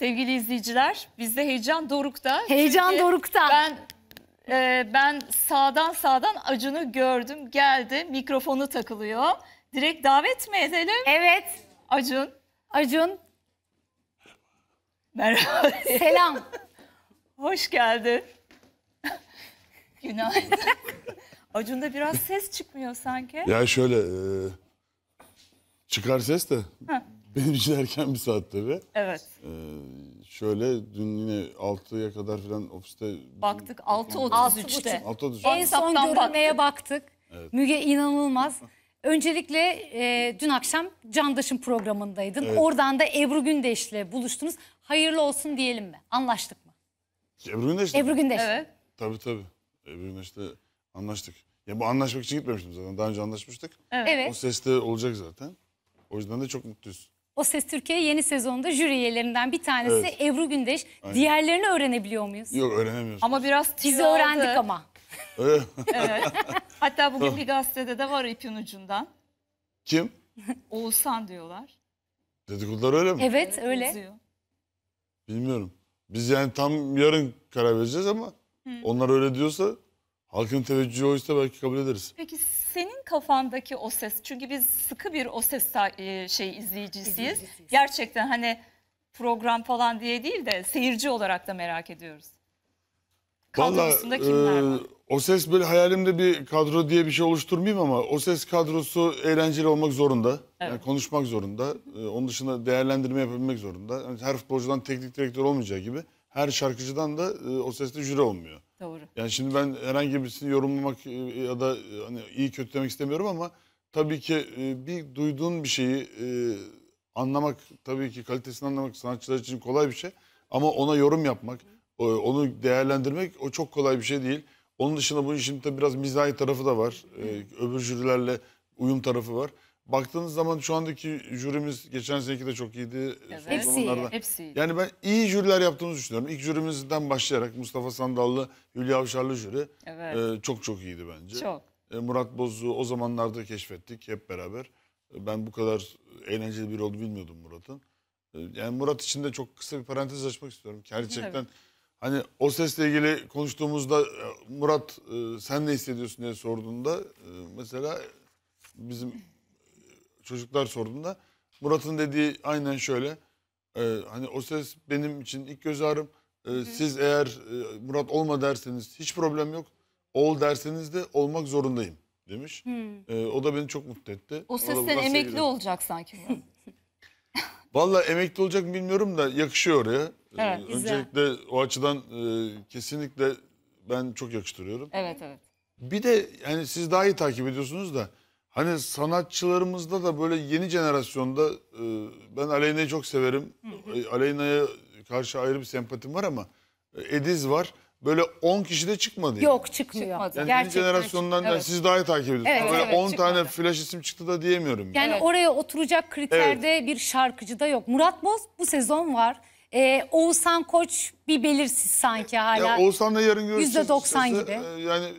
Sevgili izleyiciler, bizde heyecan dorukta. Heyecan Çünkü dorukta. Ben e, ben sağdan sağdan acını gördüm, geldi, mikrofonu takılıyor. Direkt davet mi edelim? Evet. Acun. Acun. Merhaba. Selam. Hoş geldin. Günaydın. Acun'da biraz ses çıkmıyor sanki. Ya şöyle e, çıkar ses de. Heh. Benim için erken bir saat tabii. Evet. Ee, şöyle dün yine 6'ya kadar falan ofiste... Baktık 6.33'te. 6.33'te. En son WhatsApp'tan görünmeye baktık. Evet. Müge inanılmaz. Öncelikle e, dün akşam Candaş'ın programındaydın. Evet. Oradan da Ebru Gündeş'le buluştunuz. Hayırlı olsun diyelim mi? Anlaştık mı? Ebru Gündeş'le Ebru Gündeş. Evet. Tabii tabii. Ebru Gündeş'le anlaştık. Ya bu anlaşmak için gitmemiştim zaten. Daha önce anlaşmıştık. Evet. O seste olacak zaten. O yüzden de çok mutluyuz. O Ses Türkiye yeni sezonda jüri üyelerinden bir tanesi Evet. Ebru Gündeş. Aynen. Diğerlerini öğrenebiliyor muyuz? Yok öğrenemiyoruz. Ama biraz Biz öğrendik ama. Evet. Hatta bugün bir gazetede de var ipin ucundan. Kim? Oğuzhan diyorlar. Dedikodular öyle mi? Evet, öyle. Bilmiyorum. Biz yani tam yarın karar vereceğiz ama onlar öyle diyorsa halkın teveccühü oysa belki kabul ederiz. Peki senin kafandaki o ses çünkü biz sıkı bir o ses e, şey izleyicisiyiz. izleyicisiyiz. Gerçekten hani program falan diye değil de seyirci olarak da merak ediyoruz. Kadrosunda Vallahi, kimler e, var? o ses böyle hayalimde bir kadro diye bir şey oluşturmayayım ama o ses kadrosu eğlenceli olmak zorunda. Evet. Yani konuşmak zorunda. E, onun dışında değerlendirme yapabilmek zorunda. Yani her futbolcudan teknik direktör olmayacağı gibi her şarkıcıdan da o seste jüri olmuyor. Doğru. Yani şimdi ben herhangi birisini yorumlamak e, e, ya da e, hani iyi kötü demek istemiyorum ama tabii ki bir duyduğun bir şeyi anlamak tabii ki kalitesini anlamak sanatçılar için kolay bir şey ama ona yorum yapmak, onu değerlendirmek o çok kolay bir şey değil. Onun dışında bu işin tabii biraz mizahi tarafı da var. Öbür jürilerle uyum tarafı var baktığınız zaman şu andaki jürimiz geçen seneki de çok iyiydi. Evet. Son hepsi iyi, hepsi iyi. Yani ben iyi jüriler yaptığımızı düşünüyorum. İlk jürimizden başlayarak Mustafa Sandallı, Hülya Avşarlı jüri evet. e, çok çok iyiydi bence. Çok. E, Murat Boz'u o zamanlarda keşfettik hep beraber. E, ben bu kadar eğlenceli bir olduğunu bilmiyordum Murat'ın. E, yani Murat için de çok kısa bir parantez açmak istiyorum. Gerçekten evet. hani o sesle ilgili konuştuğumuzda e, Murat e, sen ne hissediyorsun diye sorduğunda e, mesela bizim çocuklar sorduğunda Murat'ın dediği aynen şöyle. E, hani o ses benim için ilk göz ağrım. E, siz eğer e, Murat olma derseniz hiç problem yok. Ol derseniz de olmak zorundayım demiş. E, o da beni çok mutlu etti. O sesten Orada emekli sevgilim. olacak sanki Murat. Valla emekli olacak mı bilmiyorum da yakışıyor oraya. Evet, güzel. öncelikle o açıdan e, kesinlikle ben çok yakıştırıyorum. Evet evet. Bir de yani siz daha iyi takip ediyorsunuz da Hani sanatçılarımızda da böyle yeni jenerasyonda e, ben Aleyna'yı çok severim. Aleyna'ya karşı ayrı bir sempatim var ama e, Ediz var. Böyle 10 kişi de çıkmadı. Yani. Yok çıkmıyor. Yani yeni Gerçekten jenerasyondan çık- yani siz daha iyi takip ediyorsunuz. Evet, böyle evet, 10 tane flash isim çıktı da diyemiyorum. Yani Evet. oraya oturacak kriterde bir şarkıcı da yok. Murat Boz bu sezon var. Ee, Oğuzhan Koç bir belirsiz sanki hala. Ya Oğuzhan'la yarın görüşeceğiz. %90 gibi. E, yani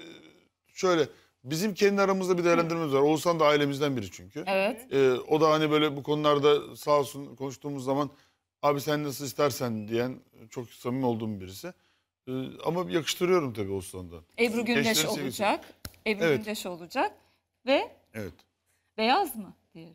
şöyle Bizim kendi aramızda bir değerlendirmemiz var. Oğuzhan da ailemizden biri çünkü. Evet. Ee, o da hani böyle bu konularda sağ olsun konuştuğumuz zaman abi sen nasıl istersen diyen çok samimi olduğum birisi. Ee, ama yakıştırıyorum tabii Oğuzhan'dan. Ebru Gündeş Eşleri olacak. sevgisi. Ebru Evet. Gündeş olacak. Ve Evet. beyaz mı diğeri?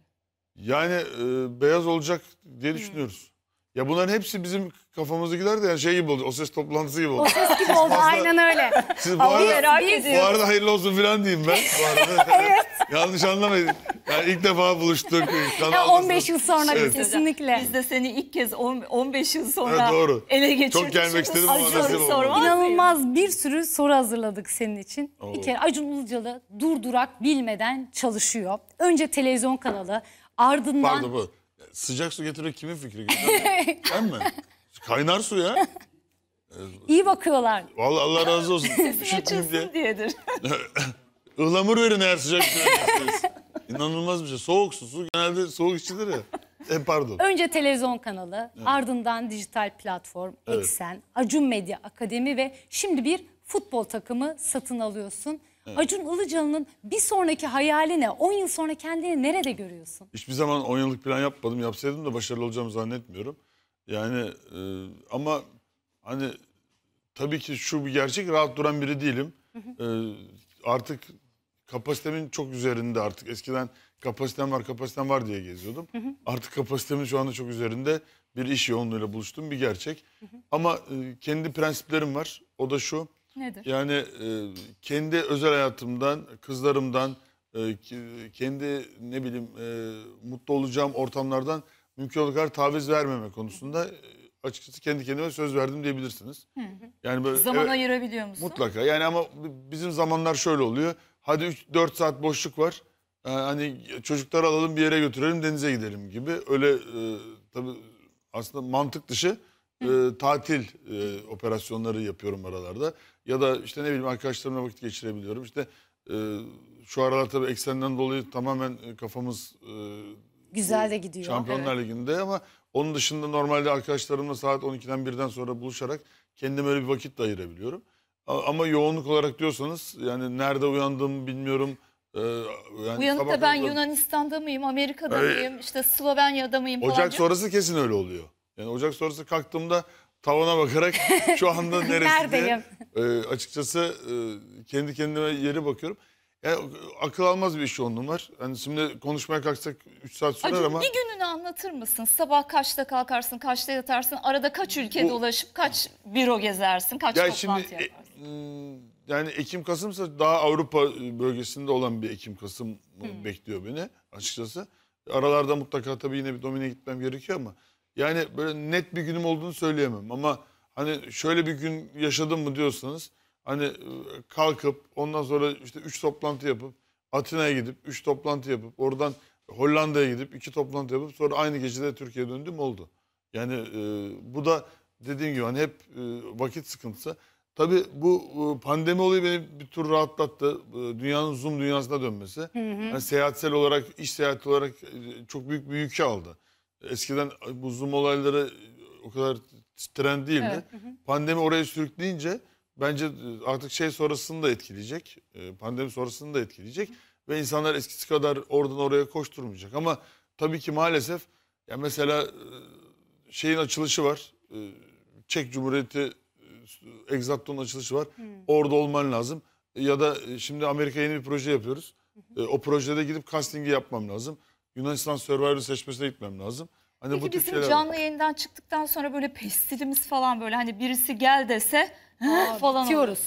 Yani e, beyaz olacak diye düşünüyoruz. Ya bunların hepsi bizim kafamızdakiler de yani şey gibi oldu. O ses toplantısı gibi oldu. O ses gibi oldu aynen öyle. Siz bu arada, merak bu arada hayırlı olsun falan diyeyim ben. Bu arada. Yanlış anlamayın. Yani ilk defa buluştuk. Ya 15 yıl sonra Evet. kesinlikle. Biz de seni ilk kez 15 yıl sonra Evet, doğru. ele Çok gelmek istedim ama nasip olmadı. İnanılmaz bir sürü soru hazırladık senin için. Oo. Bir kere Acun Ilıcalı durdurak bilmeden çalışıyor. Önce televizyon kanalı ardından Pardon bu sıcak su getirerek kimin fikri? ben mi? Kaynar su ya. İyi bakıyorlar. Vallahi Allah razı olsun. Üşütmeyeyim diye. diyedir. Ihlamur verin eğer sıcak su İnanılmaz bir şey. Soğuk su. Su genelde soğuk içilir ya. E, pardon. Önce televizyon kanalı, evet. ardından dijital platform, evet. Eksen, Acun Medya Akademi ve şimdi bir futbol takımı satın alıyorsun. Evet. Acun Ilıcalı'nın bir sonraki hayali ne? 10 yıl sonra kendini nerede görüyorsun? Hiçbir zaman 10 yıllık plan yapmadım. Yapsaydım da başarılı olacağımı zannetmiyorum. Yani e, ama hani tabii ki şu bir gerçek rahat duran biri değilim. E, artık kapasitemin çok üzerinde artık. Eskiden kapasitem var kapasitem var diye geziyordum. Hı hı. Artık kapasitemin şu anda çok üzerinde bir iş yoğunluğuyla buluştum bir gerçek. Hı hı. Ama e, kendi prensiplerim var. O da şu Nedir? Yani e, kendi özel hayatımdan, kızlarımdan, e, kendi ne bileyim e, mutlu olacağım ortamlardan mümkün olduğu kadar taviz vermeme konusunda e, açıkçası kendi kendime söz verdim diyebilirsiniz. Hı hı. Yani böyle zaman evet, ayırabiliyor musun? Mutlaka. Yani ama bizim zamanlar şöyle oluyor. Hadi 3-4 saat boşluk var. Ee, hani çocukları alalım bir yere götürelim denize gidelim gibi. Öyle e, tabii aslında mantık dışı e, tatil e, operasyonları yapıyorum aralarda. Ya da işte ne bileyim arkadaşlarımla vakit geçirebiliyorum. İşte e, şu aralar tabii eksenden dolayı tamamen e, kafamız e, güzel de gidiyor. Şampiyonlar evet. Ligi'nde ama onun dışında normalde arkadaşlarımla saat 12'den 1'den sonra buluşarak kendime öyle bir vakit de ayırabiliyorum. Ama yoğunluk olarak diyorsanız yani nerede uyandığımı bilmiyorum. Ee, yani Uyanıp da ben Yunanistan'da mıyım, Amerika'da evet. mıyım, işte Slovenya'da mıyım Ocak sonrası kesin öyle oluyor. Yani Ocak sonrası kalktığımda tavana bakarak şu anda neresinde e, açıkçası e, kendi kendime yeri bakıyorum. Yani e, akıl almaz bir iş yoğunluğum var. Hani şimdi konuşmaya kalksak 3 saat sürer Acun, ama. Bir gününü anlatır mısın? Sabah kaçta kalkarsın, kaçta yatarsın? Arada kaç ülke Bu... dolaşıp kaç büro gezersin, kaç ya toplantı şimdi, e, yaparsın? E, yani Ekim Kasım'sa daha Avrupa e, bölgesinde olan bir Ekim Kasım hmm. bekliyor beni açıkçası. Aralarda mutlaka tabii yine bir domine gitmem gerekiyor ama yani böyle net bir günüm olduğunu söyleyemem ama hani şöyle bir gün yaşadım mı diyorsanız hani e, kalkıp ondan sonra işte 3 toplantı yapıp Atina'ya gidip 3 toplantı yapıp oradan Hollanda'ya gidip 2 toplantı yapıp sonra aynı gecede Türkiye'ye döndüm oldu. Yani e, bu da dediğim gibi hani hep e, vakit sıkıntısı. Tabii bu e, pandemi olayı beni bir tur rahatlattı. E, dünyanın Zoom dünyasına dönmesi. Hı hı. Yani seyahatsel olarak, iş seyahati olarak e, çok büyük bir yükü aldı. Eskiden bu Zoom olayları o kadar trend değildi. Evet. Pandemi oraya sürükleyince bence artık şey sonrasını da etkileyecek. E, pandemi sonrasını da etkileyecek. Ve insanlar eskisi kadar oradan oraya koşturmayacak. Ama tabii ki maalesef ya mesela e, şeyin açılışı var. E, Çek Cumhuriyeti Exapto'nun açılışı var. Hı. Orada olman lazım. Ya da şimdi Amerika yeni bir proje yapıyoruz. Hı hı. O projede gidip castingi yapmam lazım. Yunanistan Survivor seçmesine gitmem lazım. Hani Peki bu bizim şeyler... canlı var. yayından çıktıktan sonra böyle pestilimiz falan böyle hani birisi gel dese Aa, falan bitiyoruz.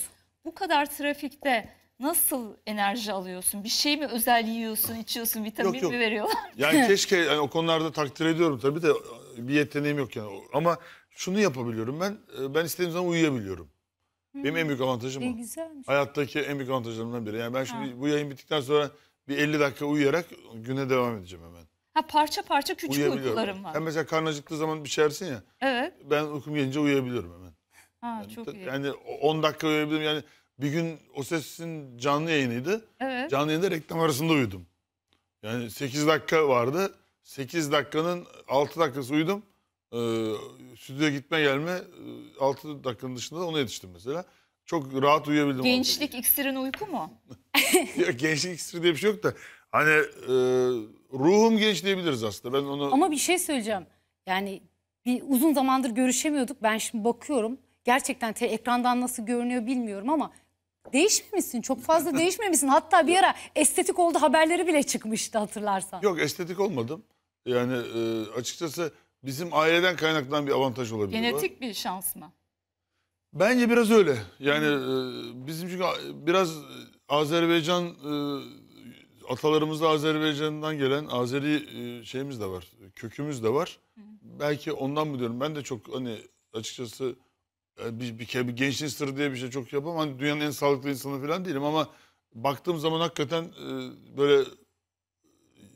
Bu kadar trafikte nasıl enerji alıyorsun? Bir şey mi özel yiyorsun, içiyorsun, vitamin yok, yok. mi veriyorlar? Yani keşke yani o konularda takdir ediyorum tabii de bir yeteneğim yok yani. Ama şunu yapabiliyorum ben. E, ben istediğim zaman uyuyabiliyorum. Benim en büyük avantajım e, o. Güzelmiş. Hayattaki en büyük avantajlarımdan biri. Yani ben şimdi ha. bu yayın bittikten sonra bir 50 dakika uyuyarak güne devam edeceğim hemen. Ha parça parça küçük uykularım var. Hem mesela karnı acıktığı zaman bir şey yersin ya. Evet. Ben uykum gelince uyuyabiliyorum hemen. Ha yani, çok iyi. Yani 10 dakika uyuyabilirim. Yani bir gün o sesin canlı yayınıydı. Evet. Canlı yayında reklam arasında uyudum. Yani 8 dakika vardı. 8 dakikanın 6 dakikası uyudum. Ee, stüdyoya gitme gelme 6 e, dakikanın dışında ona yetiştim mesela çok rahat uyuyabildim. Gençlik iksirin uyku mu? ya, gençlik iksiri diye bir şey yok da hani e, ruhum genç diyebiliriz aslında. Ben onu Ama bir şey söyleyeceğim. Yani bir uzun zamandır görüşemiyorduk. Ben şimdi bakıyorum. Gerçekten te- ekrandan nasıl görünüyor bilmiyorum ama değişmemişsin. Çok fazla değişmemişsin. Hatta bir ara estetik oldu haberleri bile çıkmıştı hatırlarsan. yok estetik olmadım. Yani e, açıkçası bizim aileden kaynaklanan bir avantaj olabilir. Genetik bir şans mı? Bence biraz öyle. Yani e, bizim çünkü biraz Azerbaycan e, atalarımızda Azerbaycan'dan gelen Azeri e, şeyimiz de var. Kökümüz de var. Hı. Belki ondan mı diyorum. Ben de çok hani açıkçası e, bir, bir, bir gençliğin sırrı diye bir şey çok yapamam. Hani dünyanın en sağlıklı insanı falan değilim ama baktığım zaman hakikaten e, böyle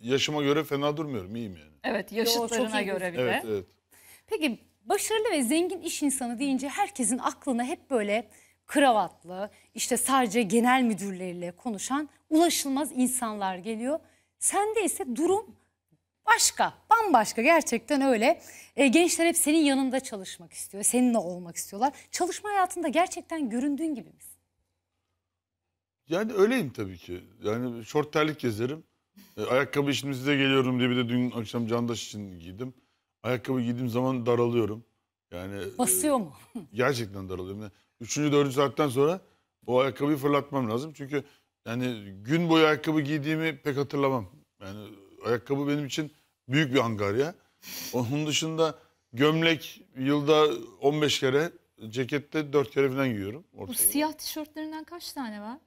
yaşıma göre fena durmuyorum. İyiyim yani. Evet yaşıtlarına Yo, göre bir de. Evet evet. Peki Başarılı ve zengin iş insanı deyince herkesin aklına hep böyle kravatlı, işte sadece genel müdürleriyle konuşan ulaşılmaz insanlar geliyor. Sende ise durum başka, bambaşka gerçekten öyle. E, gençler hep senin yanında çalışmak istiyor, seninle olmak istiyorlar. Çalışma hayatında gerçekten göründüğün gibi misin? Yani öyleyim tabii ki. Yani şort terlik gezerim. E, ayakkabı işimizde geliyorum diye bir de dün akşam Candaş için giydim. Ayakkabı giydiğim zaman daralıyorum. Yani e, Basıyor mu? gerçekten daralıyorum. Yani Üçüncü, dördüncü saatten sonra o ayakkabıyı fırlatmam lazım. Çünkü yani gün boyu ayakkabı giydiğimi pek hatırlamam. Yani ayakkabı benim için büyük bir angarya. Onun dışında gömlek yılda 15 kere, cekette 4 kere falan giyiyorum. Bu siyah tişörtlerinden kaç tane var?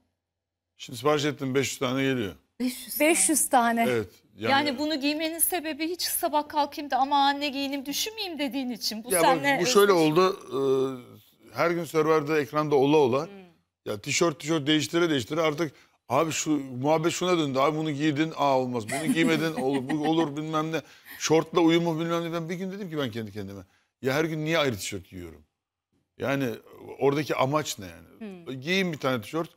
Şimdi sipariş ettim 500 tane geliyor. 500. 500 tane. Evet. Yani, yani bunu giymenin sebebi hiç sabah kalkayım da ama anne giyinim düşünmeyeyim dediğin için. Bu ya senle... bu şöyle şey. oldu. E, her gün serverde ekranda ola ola. Hmm. Ya tişört tişört değiştire değiştire artık abi şu muhabbet şuna döndü. Abi bunu giydin aa olmaz. Bunu giymedin olur, bu olur bilmem ne. Şortla uyumu bilmem ne. Ben bir gün dedim ki ben kendi kendime. Ya her gün niye ayrı tişört giyiyorum? Yani oradaki amaç ne yani? Hmm. E, Giyin bir tane tişört.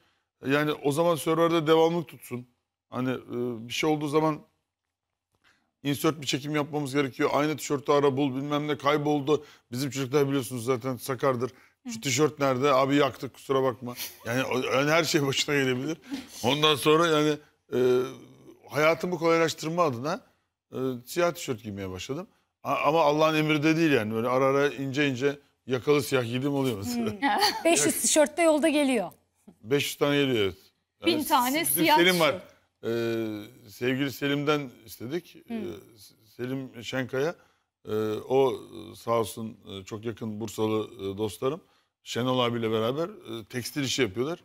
Yani o zaman serverde devamlık tutsun. Hani e, bir şey olduğu zaman insert bir çekim yapmamız gerekiyor. Aynı tişörtü ara bul bilmem ne kayboldu. Bizim çocuklar biliyorsunuz zaten sakardır. Şu tişört nerede? Abi yaktık kusura bakma. Yani yani her şey başına gelebilir. Ondan sonra yani e, hayatımı kolaylaştırma adına e, siyah tişört giymeye başladım. A, ama Allah'ın emri de değil yani. Böyle ara ara ince ince yakalı siyah giydim oluyor mesela. 500 tişört de yolda geliyor. 500 tane geliyor evet. Bin tane siyah Selim var e, sevgili Selim'den istedik. E, Selim Şenkaya ee, e, o sağ olsun e, çok yakın Bursalı e, dostlarım. Şenol abiyle beraber e, tekstil işi yapıyorlar.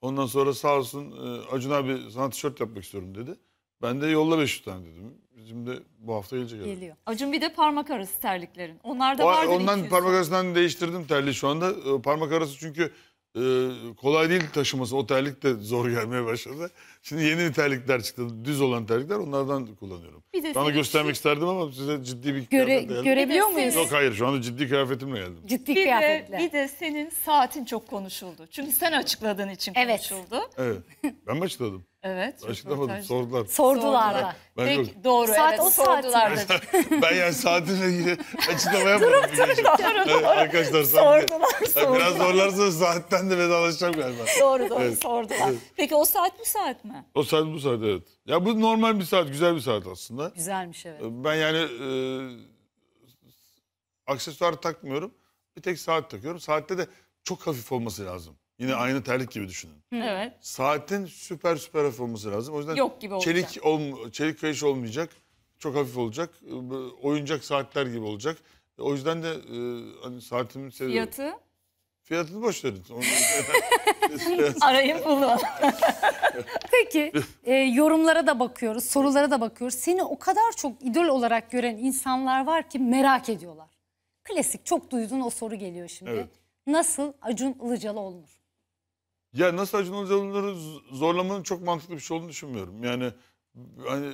Ondan sonra sağ olsun Acun abi sana tişört yapmak istiyorum dedi. Ben de yolla beş tane dedim. Bizim de bu hafta gelecek herhalde. Geliyor. Acun bir de parmak arası terliklerin. Onlar da O- vardır Ondan 200. parmak arasından değiştirdim terliği şu anda. Parmak arası çünkü ee, kolay değil taşıması. O terlik de zor gelmeye başladı. Şimdi yeni terlikler çıktı. Düz olan terlikler onlardan kullanıyorum. Bir de göstermek için- isterdim ama size ciddi bir Göre, görebiliyor Bir de muyuz? Yok hayır şu anda ciddi kıyafetimle geldim. Ciddi Bir de, kıyafetle. bir de senin saatin çok konuşuldu. Çünkü sen açıkladığın için Evet. konuşuldu. Evet. Ben mi açıkladım? Evet. Açıklamadım sordular. Sordular da. Ben Peki, yok. doğru Saat evet o sordular ben yani saatimle ilgili açıklama yapmadım. Durup durup doğru doğru. Arkadaşlar sordular sordular. Biraz zorlarsa saatten de vedalaşacağım galiba. Doğru doğru evet. sordular. Evet. Peki o saat bu saat mi? O saat bu saat evet. Ya bu normal bir saat güzel bir saat aslında. Güzelmiş evet. Ee, ben yani e, aksesuar takmıyorum. Bir tek saat takıyorum. Saatte de çok hafif olması lazım. Yine aynı terlik gibi düşünün. Evet. Saatin süper süper hafif olması lazım. O yüzden Yok gibi olacak. çelik olm, çelik kayış olmayacak. Çok hafif olacak. Oyuncak saatler gibi olacak. O yüzden de e, hani saatimin seviyorum. Fiyatı? Fiyatını boş verin. Arayın bulun. Peki e, yorumlara da bakıyoruz, sorulara da bakıyoruz. Seni o kadar çok idol olarak gören insanlar var ki merak ediyorlar. Klasik çok duydun o soru geliyor şimdi. Evet. Nasıl Acun Ilıcalı olunur? Ya nasıl Acun Ilıcalı'ları zorlamanın çok mantıklı bir şey olduğunu düşünmüyorum. Yani hani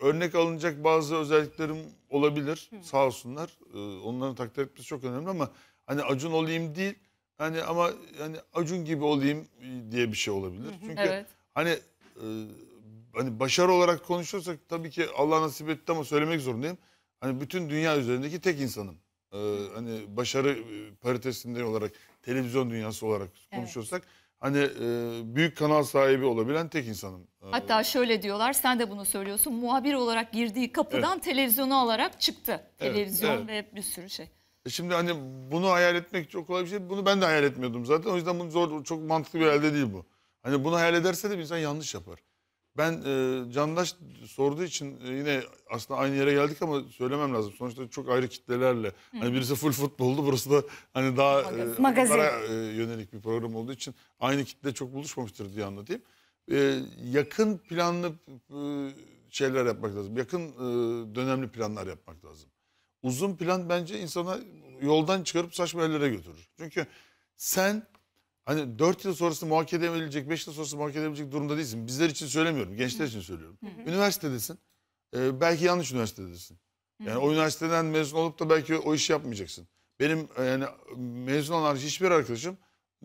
örnek alınacak bazı özelliklerim olabilir. Hı. Sağ olsunlar. Ee, onların takdir etmesi çok önemli ama hani Acun olayım değil. Hani ama hani Acun gibi olayım e, diye bir şey olabilir. Çünkü evet. hani e, hani başarı olarak konuşuyorsak tabii ki Allah nasip etti ama söylemek zorundayım. Hani bütün dünya üzerindeki tek insanım. Ee, hani başarı e, paritesinde olarak televizyon dünyası olarak evet. konuşuyorsak hani e, büyük kanal sahibi olabilen tek insanım. E, Hatta şöyle diyorlar sen de bunu söylüyorsun muhabir olarak girdiği kapıdan evet. televizyonu alarak çıktı. Televizyon evet, evet. ve bir sürü şey. E, şimdi hani bunu hayal etmek çok kolay bir şey. Bunu ben de hayal etmiyordum zaten. O yüzden bunu zor, çok mantıklı bir elde değil bu. Hani bunu hayal ederse de bir insan yanlış yapar. Ben e, Candaş sorduğu için e, yine aslında aynı yere geldik ama söylemem lazım. Sonuçta çok ayrı kitlelerle. Hani birisi full futboldu, burası da hani daha e, e, yönelik bir program olduğu için aynı kitle çok buluşmamıştır diye anlatayım. E, yakın planlı e, şeyler yapmak lazım. Yakın e, dönemli planlar yapmak lazım. Uzun plan bence insana yoldan çıkarıp saçma yerlere götürür. Çünkü sen Hani 4 yıl sonrası muhakeme edilecek, 5 yıl sonrası muhakeme edilecek durumda değilsin. Bizler için söylemiyorum, gençler için söylüyorum. Hı hı. Üniversitedesin, e, belki yanlış üniversitedesin. Yani hı hı. o üniversiteden mezun olup da belki o işi yapmayacaksın. Benim e, yani mezun olan hiçbir arkadaşım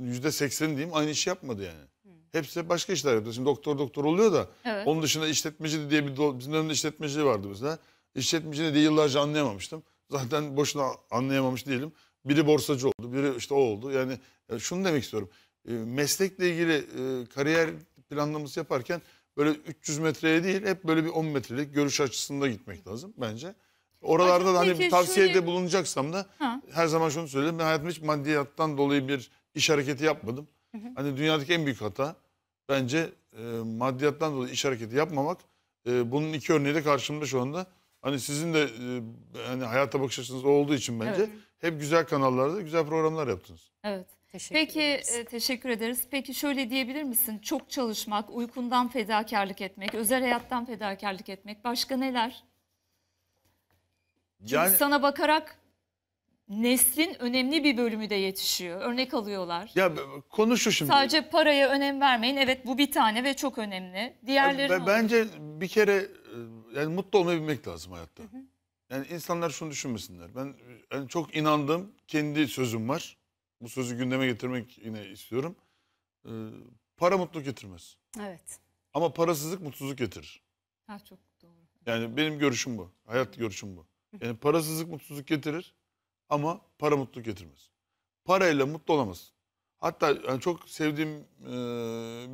%80 diyeyim aynı işi yapmadı yani. Hepsi başka işler yapıyor. Şimdi doktor doktor oluyor da evet. onun dışında işletmeci diye bir bizim dönemde işletmeci vardı mesela. İşletmeci ne diye yıllarca anlayamamıştım. Zaten boşuna anlayamamış değilim. Biri borsacı oldu, biri işte o oldu. Yani e, şunu demek istiyorum. E, meslekle ilgili e, kariyer planlaması yaparken böyle 300 metreye değil hep böyle bir 10 metrelik görüş açısında gitmek lazım bence. Oralarda Ay, da hani tavsiyede şöyle... bulunacaksam da ha. her zaman şunu söyleyeyim. Ben hayatımda hiç maddiyattan dolayı bir iş hareketi yapmadım. Hı hı. Hani dünyadaki en büyük hata bence e, maddiyattan dolayı iş hareketi yapmamak. E, bunun iki örneği de karşımda şu anda. Hani sizin de e, hani hayata bakış açınız olduğu için bence evet. Hep güzel kanallarda güzel programlar yaptınız. Evet. Teşekkür Peki E, teşekkür ederiz. Peki şöyle diyebilir misin? Çok çalışmak, uykundan fedakarlık etmek, özel hayattan fedakarlık etmek başka neler? Çünkü sana bakarak neslin önemli bir bölümü de yetişiyor. Örnek alıyorlar. Ya konu şimdi. Sadece paraya önem vermeyin. Evet bu bir tane ve çok önemli. Diğerleri yani, Bence olur. bir kere e, yani mutlu olabilmek lazım hayatta. Hı hı. Yani insanlar şunu düşünmesinler. Ben yani çok inandığım kendi sözüm var. Bu sözü gündeme getirmek yine istiyorum. Ee, para mutluluk getirmez. Evet. Ama parasızlık mutsuzluk getirir. Ha çok doğru. Yani benim görüşüm bu. Hayat görüşüm bu. Yani parasızlık mutsuzluk getirir ama para mutluluk getirmez. Parayla mutlu olamaz. Hatta yani çok sevdiğim e,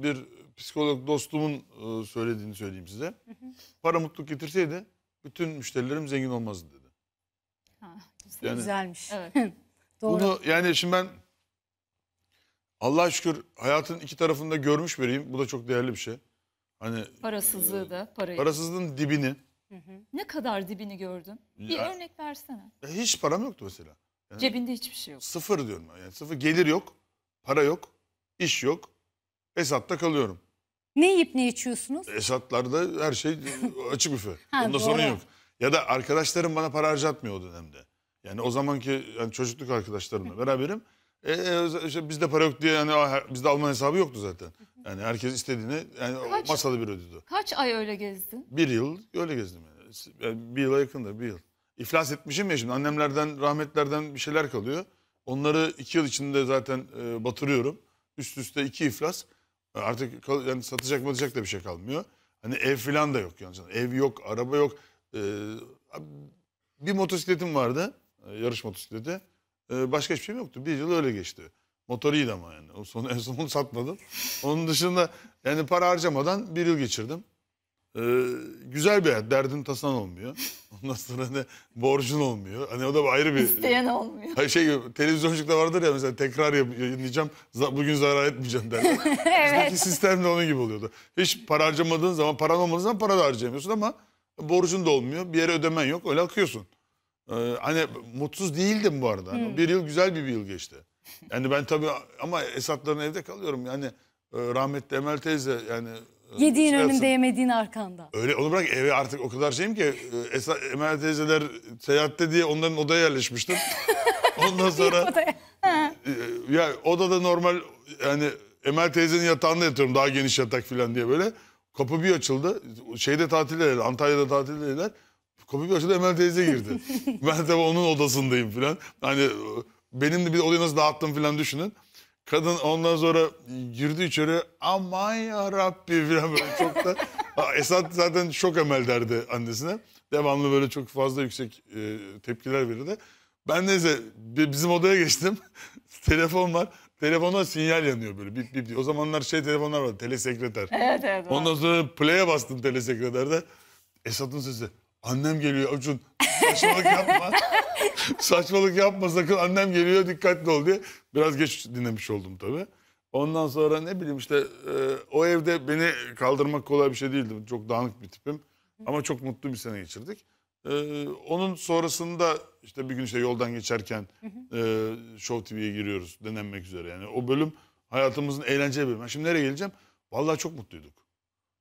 bir psikolog dostumun e, söylediğini söyleyeyim size. Para mutluluk getirseydi bütün müşterilerim zengin olmaz dedi. Ha, Yani, Güzelmiş. Evet. Doğru. Bunu yani şimdi ben Allah'a şükür hayatın iki tarafında görmüş biriyim. Bu da çok değerli bir şey. Hani parasızlığı e, da parayı. Parasızlığın dibini. Hı hı. Ne kadar dibini gördün? Bir ya, örnek versene. hiç param yoktu mesela. Yani Cebinde hiçbir şey yok. Sıfır diyorum. Yani sıfır gelir yok, para yok, iş yok. Esat'ta kalıyorum. Ne yiyip ne içiyorsunuz? Esatlarda her şey açık büfe. ha, Onda sorun yok. Ya da arkadaşlarım bana para harcatmıyor o dönemde. Yani o zamanki yani çocukluk arkadaşlarımla beraberim. E, e, işte bizde para yok diye yani bizde Alman hesabı yoktu zaten. Yani herkes istediğini yani Kaç- masalı bir ödüdü. Kaç ay öyle gezdin? Bir yıl öyle gezdim yani. Yani Bir yıla yakındır bir yıl. İflas etmişim ya şimdi annemlerden rahmetlerden bir şeyler kalıyor. Onları iki yıl içinde zaten e, batırıyorum. Üst üste iki iflas. Artık yani satacak mı da bir şey kalmıyor. Hani ev falan da yok yani. Ev yok, araba yok. Ee, bir motosikletim vardı. Ee, yarış motosikleti. Ee, başka hiçbir şey yoktu. Bir yıl öyle geçti. Motoruydu ama yani. O son, en son onu satmadım. Onun dışında yani para harcamadan bir yıl geçirdim. Ee, güzel bir hayat. Derdin tasan olmuyor. Ondan sonra ne borcun olmuyor. Hani o da ayrı bir... İsteyen olmuyor. Hayır şey televizyonculukta vardır ya mesela tekrar yayınlayacağım. Bugün zarar etmeyeceğim derler. evet. Bizdeki sistem de onun gibi oluyordu. Hiç para harcamadığın zaman, paran olmadığı zaman para da harcayamıyorsun ama borcun da olmuyor. Bir yere ödemen yok. Öyle akıyorsun. Ee, hani mutsuz değildim bu arada. Hani hmm. Bir yıl güzel bir, bir yıl geçti. Yani ben tabii ama Esatların evde kalıyorum. Yani e, rahmetli Emel teyze yani ee, şey Yediğin şey önünde yapsın. yemediğin arkanda. Öyle onu bırak eve artık o kadar şeyim ki e, Esra, Emel teyzeler seyahatte diye onların odaya yerleşmiştim. Ondan sonra odaya. E, e, ya odada normal yani Emel teyzenin yatağında yatıyorum daha geniş yatak falan diye böyle. Kapı bir açıldı. Şeyde tatildeler, Antalya'da tatildeler. Kapı bir açıldı Emel teyze girdi. ben de onun odasındayım falan. Hani benim de bir odayı nasıl dağıttım falan düşünün. Kadın ondan sonra girdi içeri aman ya Rabbi falan böyle çok da Esat zaten şok emel derdi annesine. Devamlı böyle çok fazla yüksek e, tepkiler verirdi. Ben neyse bizim odaya geçtim. Telefon var. Telefonda sinyal yanıyor böyle bip bip diye. O zamanlar şey telefonlar vardı telesekreter. Evet evet. Ondan sonra play'e bastım telesekreterde. Esat'ın sesi Annem geliyor ucun saçmalık yapma. saçmalık yapma sakın annem geliyor dikkatli ol diye. Biraz geç dinlemiş oldum tabii. Ondan sonra ne bileyim işte e, o evde beni kaldırmak kolay bir şey değildi. Çok dağınık bir tipim. Ama çok mutlu bir sene geçirdik. Ee, onun sonrasında işte bir gün işte yoldan geçerken e, Show TV'ye giriyoruz denenmek üzere. Yani o bölüm hayatımızın eğlence bölümü. Ben şimdi nereye geleceğim? Vallahi çok mutluyduk.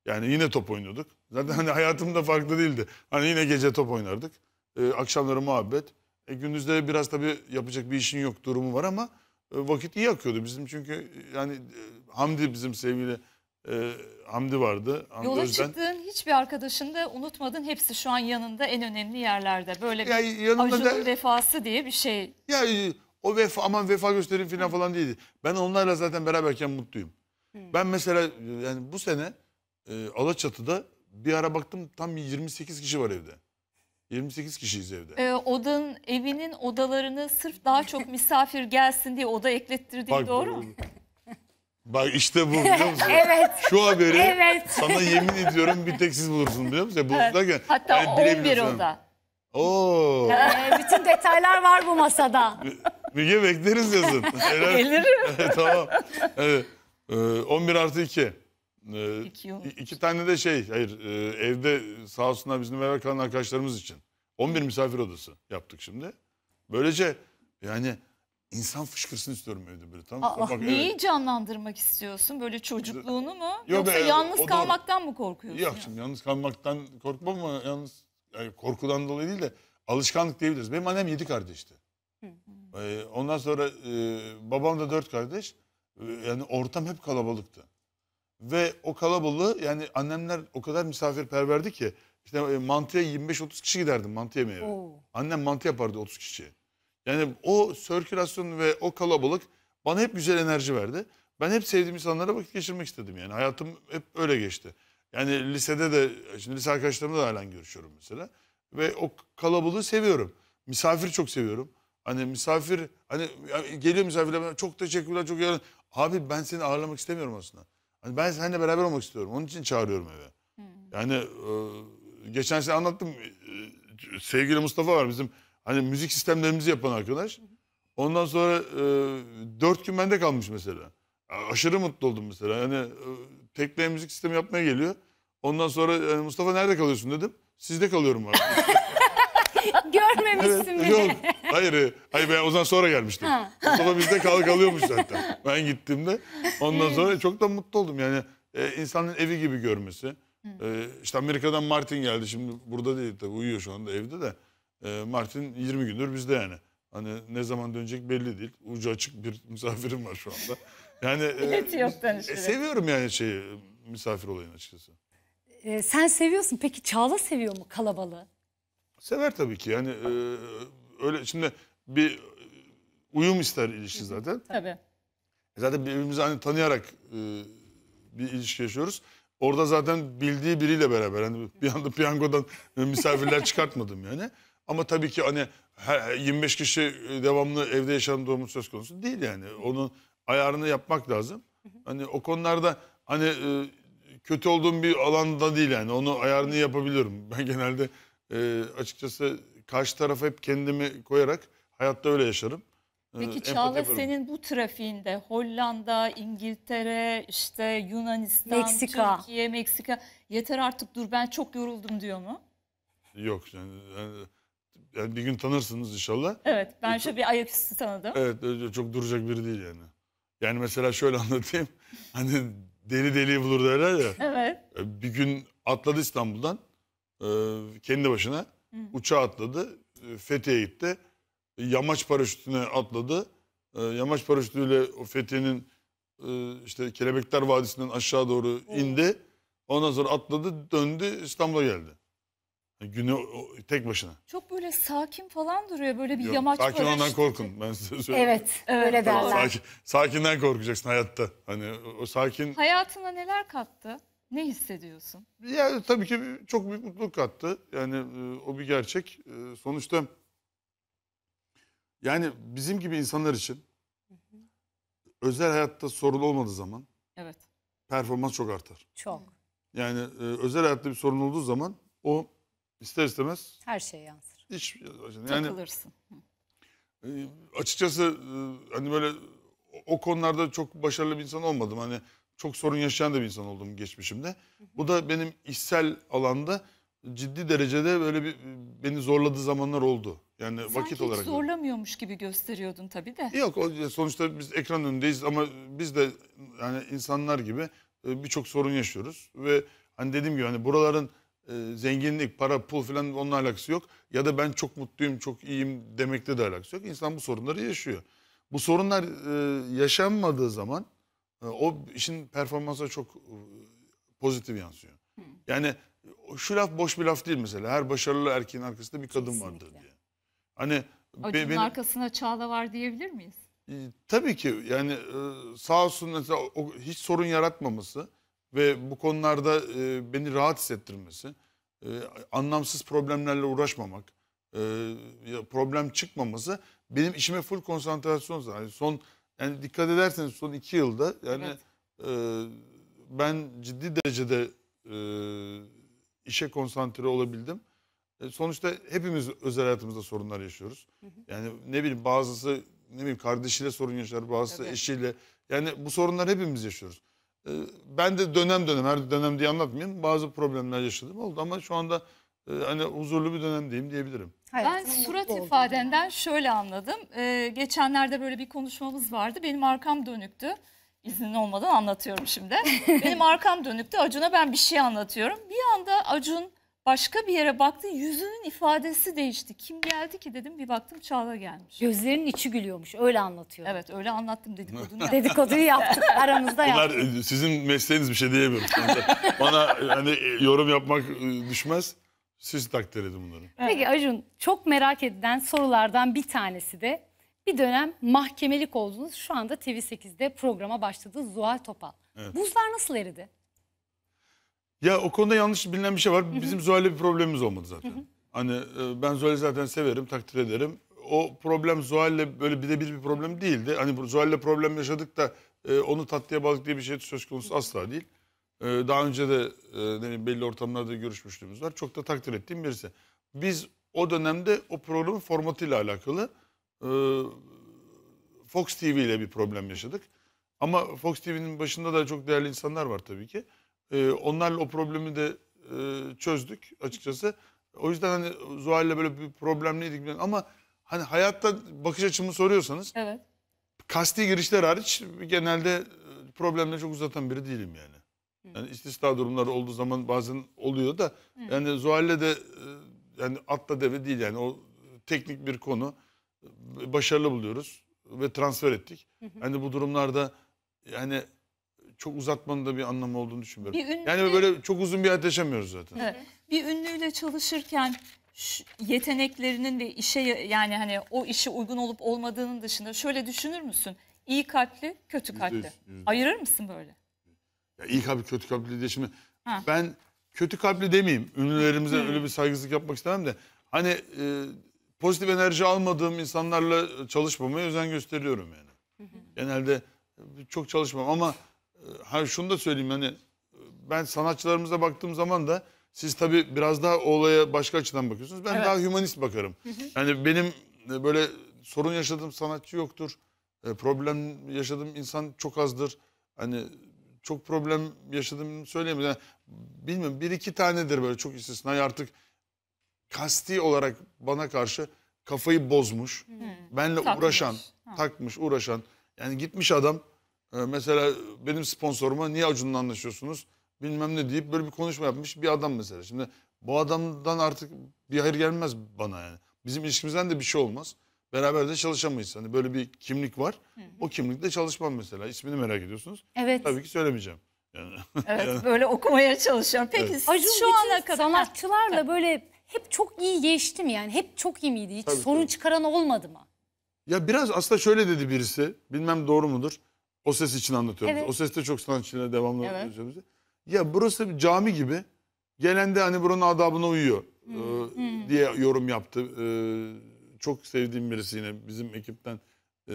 Yani yine top oynuyorduk. Zaten hani da farklı değildi. Hani yine gece top oynardık. E, akşamları muhabbet. E, gündüzde biraz tabii yapacak bir işin yok durumu var ama e, vakit iyi akıyordu bizim. Çünkü e, yani e, Hamdi bizim sevgili e, Hamdi vardı. Hamdi Yola Özden. çıktığın hiçbir arkadaşını da unutmadın. Hepsi şu an yanında en önemli yerlerde. Böyle bir yani acının da, vefası diye bir şey. Ya e, o vefa aman vefa gösterin falan falan değildi. Ben onlarla zaten beraberken mutluyum. Hı. Ben mesela yani bu sene e, Alaçatı'da bir ara baktım tam 28 kişi var evde. 28 kişiyiz evde. Ee, odanın, evinin odalarını sırf daha çok misafir gelsin diye oda eklettirdiği Bak, doğru mu? Bak işte bu biliyor musun? evet. Şu haberi Evet. sana yemin ediyorum bir tek siz bulursun biliyor musun? Bulursun Hatta yani 11 bilebiliyorsun. oda. Oo. Ee, bütün detaylar var bu masada. Müge bekleriz yazın. Gelirim. tamam. Evet. Ee, 11 artı 2. Ee, iki, yıl. iki tane de şey, hayır e, evde sağ olsunlar bizim eve kalan arkadaşlarımız için. 11 misafir odası yaptık şimdi. Böylece yani insan fışkırsın istiyorum evde böyle. Tamam. Aa, Bak, neyi evet. canlandırmak istiyorsun? Böyle çocukluğunu mu? Yok, Yoksa be, yalnız kalmaktan mı korkuyorsun? Yok şimdi yalnız kalmaktan korkmam ama yalnız yani korkudan dolayı değil de alışkanlık diyebiliriz. Benim annem yedi kardeşti. Hı hı. Ee, ondan sonra e, babam da dört kardeş. Ee, yani ortam hep kalabalıktı. Ve o kalabalığı yani annemler o kadar misafirperverdi ki işte e, mantıya 25-30 kişi giderdim mantı yemeye. Oo. Annem mantı yapardı 30 kişi. Yani o sirkülasyon ve o kalabalık bana hep güzel enerji verdi. Ben hep sevdiğim insanlara vakit geçirmek istedim yani. Hayatım hep öyle geçti. Yani lisede de, şimdi lise arkadaşlarımla da halen görüşüyorum mesela. Ve o kalabalığı seviyorum. Misafir çok seviyorum. Hani misafir, hani geliyor misafirler çok teşekkürler, çok yarın. Abi ben seni ağırlamak istemiyorum aslında. Hani ben seninle beraber olmak istiyorum. Onun için çağırıyorum eve. Hmm. Yani e, geçen sene anlattım. E, sevgili Mustafa var bizim hani müzik sistemlerimizi yapan arkadaş. Ondan sonra e, dört gün bende kalmış mesela. Aşırı mutlu oldum mesela. Yani e, tekneye müzik sistemi yapmaya geliyor. Ondan sonra yani Mustafa nerede kalıyorsun dedim. Sizde kalıyorum abi. Görmemişsin beni. Yok. Hayır, e, hayır ben Ozan sonra gelmiştim. Mustafa bizde kal kalıyormuş zaten. Ben gittiğimde. Ondan sonra çok da mutlu oldum. Yani e, insanın evi gibi görmesi. E, işte Amerika'dan Martin geldi. Şimdi burada değil tabii uyuyor şu anda evde de. E, Martin 20 gündür bizde yani. Hani ne zaman dönecek belli değil. Ucu açık bir misafirim var şu anda. Yani Bileti e, yok e, seviyorum yani şeyi misafir olayını açıkçası. Ee, sen seviyorsun. Peki Çağla seviyor mu kalabalığı? Sever tabii ki yani e, öyle şimdi bir uyum ister ilişki zaten. Tabii. E zaten birbirimizi hani tanıyarak e, bir ilişki yaşıyoruz. Orada zaten bildiği biriyle beraber hani bir anda piyangodan misafirler çıkartmadım yani. Ama tabii ki hani 25 kişi e, devamlı evde yaşandığımız söz konusu değil yani. Onun ayarını yapmak lazım. Hani o konularda hani kötü olduğum bir alanda değil yani. Onu ayarını yapabiliyorum. Ben genelde açıkçası karşı tarafa hep kendimi koyarak hayatta öyle yaşarım. Ee, Peki Çağla senin bu trafiğinde Hollanda, İngiltere, işte Yunanistan, Meksika. Türkiye, Meksika yeter artık dur ben çok yoruldum diyor mu? Yok yani, yani, bir gün tanırsınız inşallah. Evet ben e, şöyle bir ayaküstü tanıdım. Evet çok duracak biri değil yani. Yani mesela şöyle anlatayım. Hani deli deli bulur derler ya. Evet. Bir gün atladı İstanbul'dan e, kendi başına. Uçağa atladı. E, Fethiye'ye gitti. E, yamaç paraşütüne atladı. E, yamaç paraşütüyle o Fethiye'nin işte Kelebekler Vadisi'nden aşağı doğru indi. Ondan sonra atladı, döndü, İstanbul'a geldi. Günü tek başına. Çok böyle sakin falan duruyor. Böyle bir Yok, yamaç Sakin paraşütü. ondan korkun ben size söyleyeyim. Evet, öyle derler. Sakin, sakinden korkacaksın hayatta. Hani o sakin... Hayatına neler kattı? Ne hissediyorsun? Ya tabii ki çok büyük mutluluk attı. Yani e, o bir gerçek. E, sonuçta yani bizim gibi insanlar için özel hayatta sorun olmadığı zaman evet. performans çok artar. Çok. Yani e, özel hayatta bir sorun olduğu zaman o ister istemez her şey yansır. Hiç, yani, Takılırsın. açıkçası hani böyle o konularda çok başarılı bir insan olmadım. Hani çok sorun yaşayan da bir insan oldum geçmişimde. Bu da benim işsel alanda ciddi derecede böyle bir beni zorladığı zamanlar oldu. Yani Sanki vakit olarak. Sanki zorlamıyormuş gibi gösteriyordun tabii de. Yok sonuçta biz ekran önündeyiz ama biz de yani insanlar gibi e, birçok sorun yaşıyoruz. Ve hani dediğim gibi hani buraların e, zenginlik, para, pul falan onunla alakası yok. Ya da ben çok mutluyum, çok iyiyim demekle de alakası yok. İnsan bu sorunları yaşıyor. Bu sorunlar e, yaşanmadığı zaman o işin performansa çok e, pozitif yansıyor. Hı. Hmm. Yani şu laf boş bir laf değil mesela. Her başarılı erkeğin arkasında bir kadın Kesinlikle. vardır diye. Hani Acun'un be, benim... arkasına Çağla var diyebilir miyiz? E, tabii ki yani e, sağ olsun mesela hiç sorun yaratmaması ve bu konularda e, beni rahat hissettirmesi, anlamsız problemlerle uğraşmamak, problem çıkmaması benim işime full konsantrasyon. Yani son yani dikkat ederseniz son iki yılda yani evet. e, ben ciddi derecede e, işe konsantre olabildim. E, sonuçta hepimiz özel hayatımızda sorunlar yaşıyoruz. Hı hı. Yani ne bileyim bazısı ne bileyim kardeşiyle sorun yaşar, bazısı evet. eşiyle. Yani bu sorunlar hepimiz yaşıyoruz. E, ben de dönem dönem her dönem diye anlatmayayım. Bazı problemler yaşadım oldu ama şu anda ee, hani huzurlu bir dönem diyeyim diyebilirim. ben surat mutlu olduğu. ifadenden şöyle anladım. Ee, geçenlerde böyle bir konuşmamız vardı. Benim arkam dönüktü. İznin olmadan anlatıyorum şimdi. Benim arkam dönüktü. Acun'a ben bir şey anlatıyorum. Bir anda Acun başka bir yere baktı. Yüzünün ifadesi değişti. Kim geldi ki dedim. Bir baktım Çağla gelmiş. Gözlerinin içi gülüyormuş öyle anlatıyor. Evet öyle anlattım dedikodunu Dedikoduyu yaptık aramızda Bunlar yaptık. E, sizin mesleğiniz bir şey diyemiyorum. Bana e, hani e, yorum yapmak düşmez. Siz takdir edin bunları. Peki Acun çok merak edilen sorulardan bir tanesi de bir dönem mahkemelik oldunuz. Şu anda TV8'de programa başladı Zuhal Topal. Evet. Buzlar nasıl eridi? Ya o konuda yanlış bilinen bir şey var. Bizim Zuhal'le bir problemimiz olmadı zaten. hani e, ben Zuhal'i zaten severim, takdir ederim. O problem Zuhal'le böyle bir de bir, bir problem değildi. Hani bu Zuhal'le problem yaşadık da e, onu tatlıya bağladık diye bir şey söz konusu asla değil. Ee, daha önce de e, ne bileyim, belli ortamlarda görüşmüşlüğümüz var. Çok da takdir ettiğim birisi. Biz o dönemde o programın formatıyla alakalı e, Fox TV ile bir problem yaşadık. Ama Fox TV'nin başında da çok değerli insanlar var tabii ki. E, onlarla o problemi de çözdük açıkçası. O yüzden hani Zuhal'le böyle bir problemliydik. Ama hani hayatta bakış açımı soruyorsanız evet. kasti girişler hariç genelde problemleri çok uzatan biri değilim yani. Yani istisna durumları olduğu zaman bazen oluyor da Hı. yani Zuhal'le de e, yani atla deve değil yani o teknik bir konu. E, başarılı buluyoruz ve transfer ettik. Hı Yani bu durumlarda yani çok uzatmanın da bir anlamı olduğunu düşünmüyorum. ünlü... Yani böyle çok uzun bir hayat yaşamıyoruz zaten. Evet. Bir ünlüyle çalışırken yeteneklerinin ve işe yani hani o işe uygun olup olmadığının dışında şöyle düşünür müsün? İyi kalpli, kötü kalpli. %100, %100. Ayırır mısın böyle? Ya iyi kalpli kötü kalpli diye şimdi ha. ben kötü kalpli demeyeyim. Ünlülerimize öyle bir saygısızlık yapmak istemem de hani e, pozitif enerji almadığım insanlarla çalışmamaya özen gösteriyorum yani. Hı hı. Genelde çok çalışmam ama e, ha şunu da söyleyeyim hani ben sanatçılarımıza baktığım zaman da siz tabii biraz daha olaya başka açıdan bakıyorsunuz. Ben evet. daha humanist bakarım. Hı hı. Yani benim e, böyle sorun yaşadığım sanatçı yoktur. E, problem yaşadığım insan çok azdır. Hani çok problem yaşadım söyleyemem. Yani, bilmiyorum bir iki tanedir böyle çok istisnai artık kasti olarak bana karşı kafayı bozmuş. Hmm. Benle takmış. uğraşan, ha. takmış, uğraşan. Yani gitmiş adam e, mesela benim sponsoruma niye Acun'la anlaşıyorsunuz bilmem ne deyip böyle bir konuşma yapmış bir adam mesela. Şimdi bu adamdan artık bir hayır gelmez bana yani. Bizim ilişkimizden de bir şey olmaz. Beraber de çalışamayız. Hani böyle bir kimlik var. Hı hı. O kimlikle çalışmam mesela. İsmini merak ediyorsunuz. Evet. Tabii ki söylemeyeceğim. Yani, evet böyle okumaya çalışıyorum. Peki evet. Acun şu ana kadar sanatçılarla tabii. böyle hep çok iyi geçti mi yani? Hep çok iyi miydi? Hiç tabii, sorun tabii. çıkaran olmadı mı? Ya biraz aslında şöyle dedi birisi. Bilmem doğru mudur? O ses için anlatıyorum. Evet. O de çok sanatçıyla devamlı evet. Ya burası bir cami gibi. Gelen de hani buranın adabına uyuyor hmm. e, hmm. diye yorum yaptı. E, çok sevdiğim birisi yine bizim ekipten. E,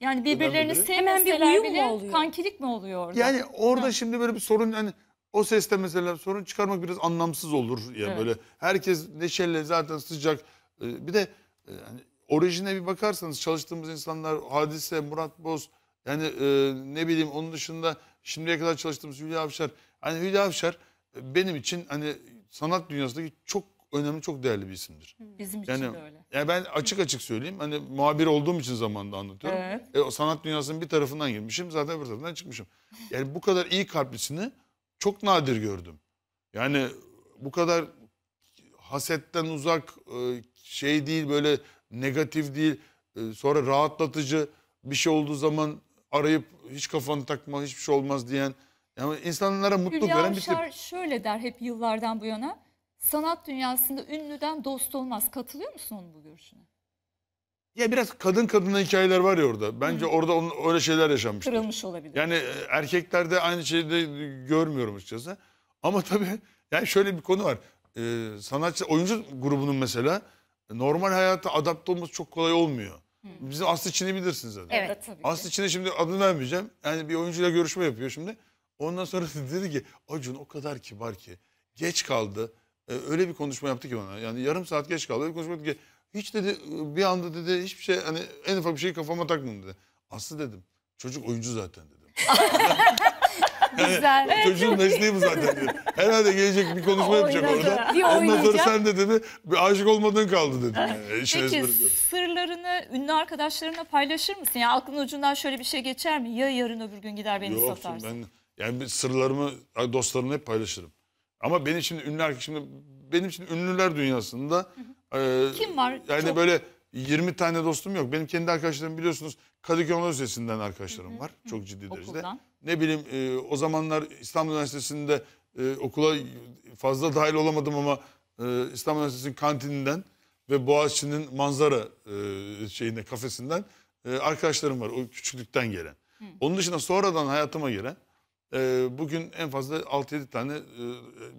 yani birbirlerini sevmeseler bir bile mu kankilik mi oluyor orada? Yani orada ha. şimdi böyle bir sorun yani o seste mesela sorun çıkarmak biraz anlamsız olur ya evet. böyle herkes neşeli zaten sıcak e, bir de yani e, orijine bir bakarsanız çalıştığımız insanlar Hadise, Murat Boz yani e, ne bileyim onun dışında şimdiye kadar çalıştığımız Hülya Avşar. Hani Hülya Avşar benim için hani sanat dünyasındaki çok önemli, çok değerli bir isimdir. Bizim için yani, de öyle. Yani ben açık açık söyleyeyim. Hani muhabir olduğum için zamanında anlatıyorum. Evet. E, sanat dünyasının bir tarafından girmişim, zaten bir tarafından çıkmışım. Yani bu kadar iyi kalplisini çok nadir gördüm. Yani bu kadar hasetten uzak e, şey değil böyle negatif değil e, sonra rahatlatıcı bir şey olduğu zaman arayıp hiç kafanı takma hiçbir şey olmaz diyen yani insanlara mutluluk veren bir tip. şöyle der hep yıllardan bu yana sanat dünyasında ünlüden dost olmaz. Katılıyor musun onun bu görüşüne? Ya biraz kadın kadına hikayeler var ya orada. Bence Hı. orada onun öyle şeyler yaşanmış. Kırılmış olabilir. Yani e, erkeklerde aynı şeyi de görmüyorum açıkçası. Ama tabii yani şöyle bir konu var. Ee, sanatçı oyuncu grubunun mesela e, normal hayata adapte olması çok kolay olmuyor. Hı. Bizim Aslı Çin'i bilirsiniz zaten. Evet tabii. Aslı Çin'e şimdi adını vermeyeceğim. Yani bir oyuncuyla görüşme yapıyor şimdi. Ondan sonra dedi ki Acun o kadar kibar ki geç kaldı. E, öyle bir konuşma yaptı ki bana. Yani yarım saat geç kaldı. Öyle bir konuşma yaptı ki hiç dedi bir anda dedi hiçbir şey hani en ufak bir şey kafama takmadım dedi. Aslı dedim. Çocuk oyuncu zaten dedim. Yani Güzel. Çocuğun mesleği bu zaten dedi. Herhalde gelecek bir konuşma yapacak orada. Bir Ondan sonra sen de dedi bir aşık olmadığın kaldı dedi. Yani, Peki sırlarını ünlü arkadaşlarına paylaşır mısın? Ya aklın ucundan şöyle bir şey geçer mi? Ya yarın öbür gün gider beni Yoksun satarsın. ben yani sırlarımı dostlarımla hep paylaşırım. Ama beni için ünlüler şimdi benim için ünlüler dünyasında e, Kim var? yani Çok- böyle 20 tane dostum yok. Benim kendi arkadaşlarım biliyorsunuz Kadıköy Üniversitesi'nden arkadaşlarım var. Çok ciddi derecede. Ne bileyim e, o zamanlar İstanbul Üniversitesi'nde e, okula fazla dahil olamadım ama e, İstanbul Üniversitesi'nin kantininden ve Boğaziçi'nin manzara e, şeyine kafesinden e, arkadaşlarım var. O küçüklükten gelen. Onun dışında sonradan hayatıma giren ee, bugün en fazla 6-7 tane e,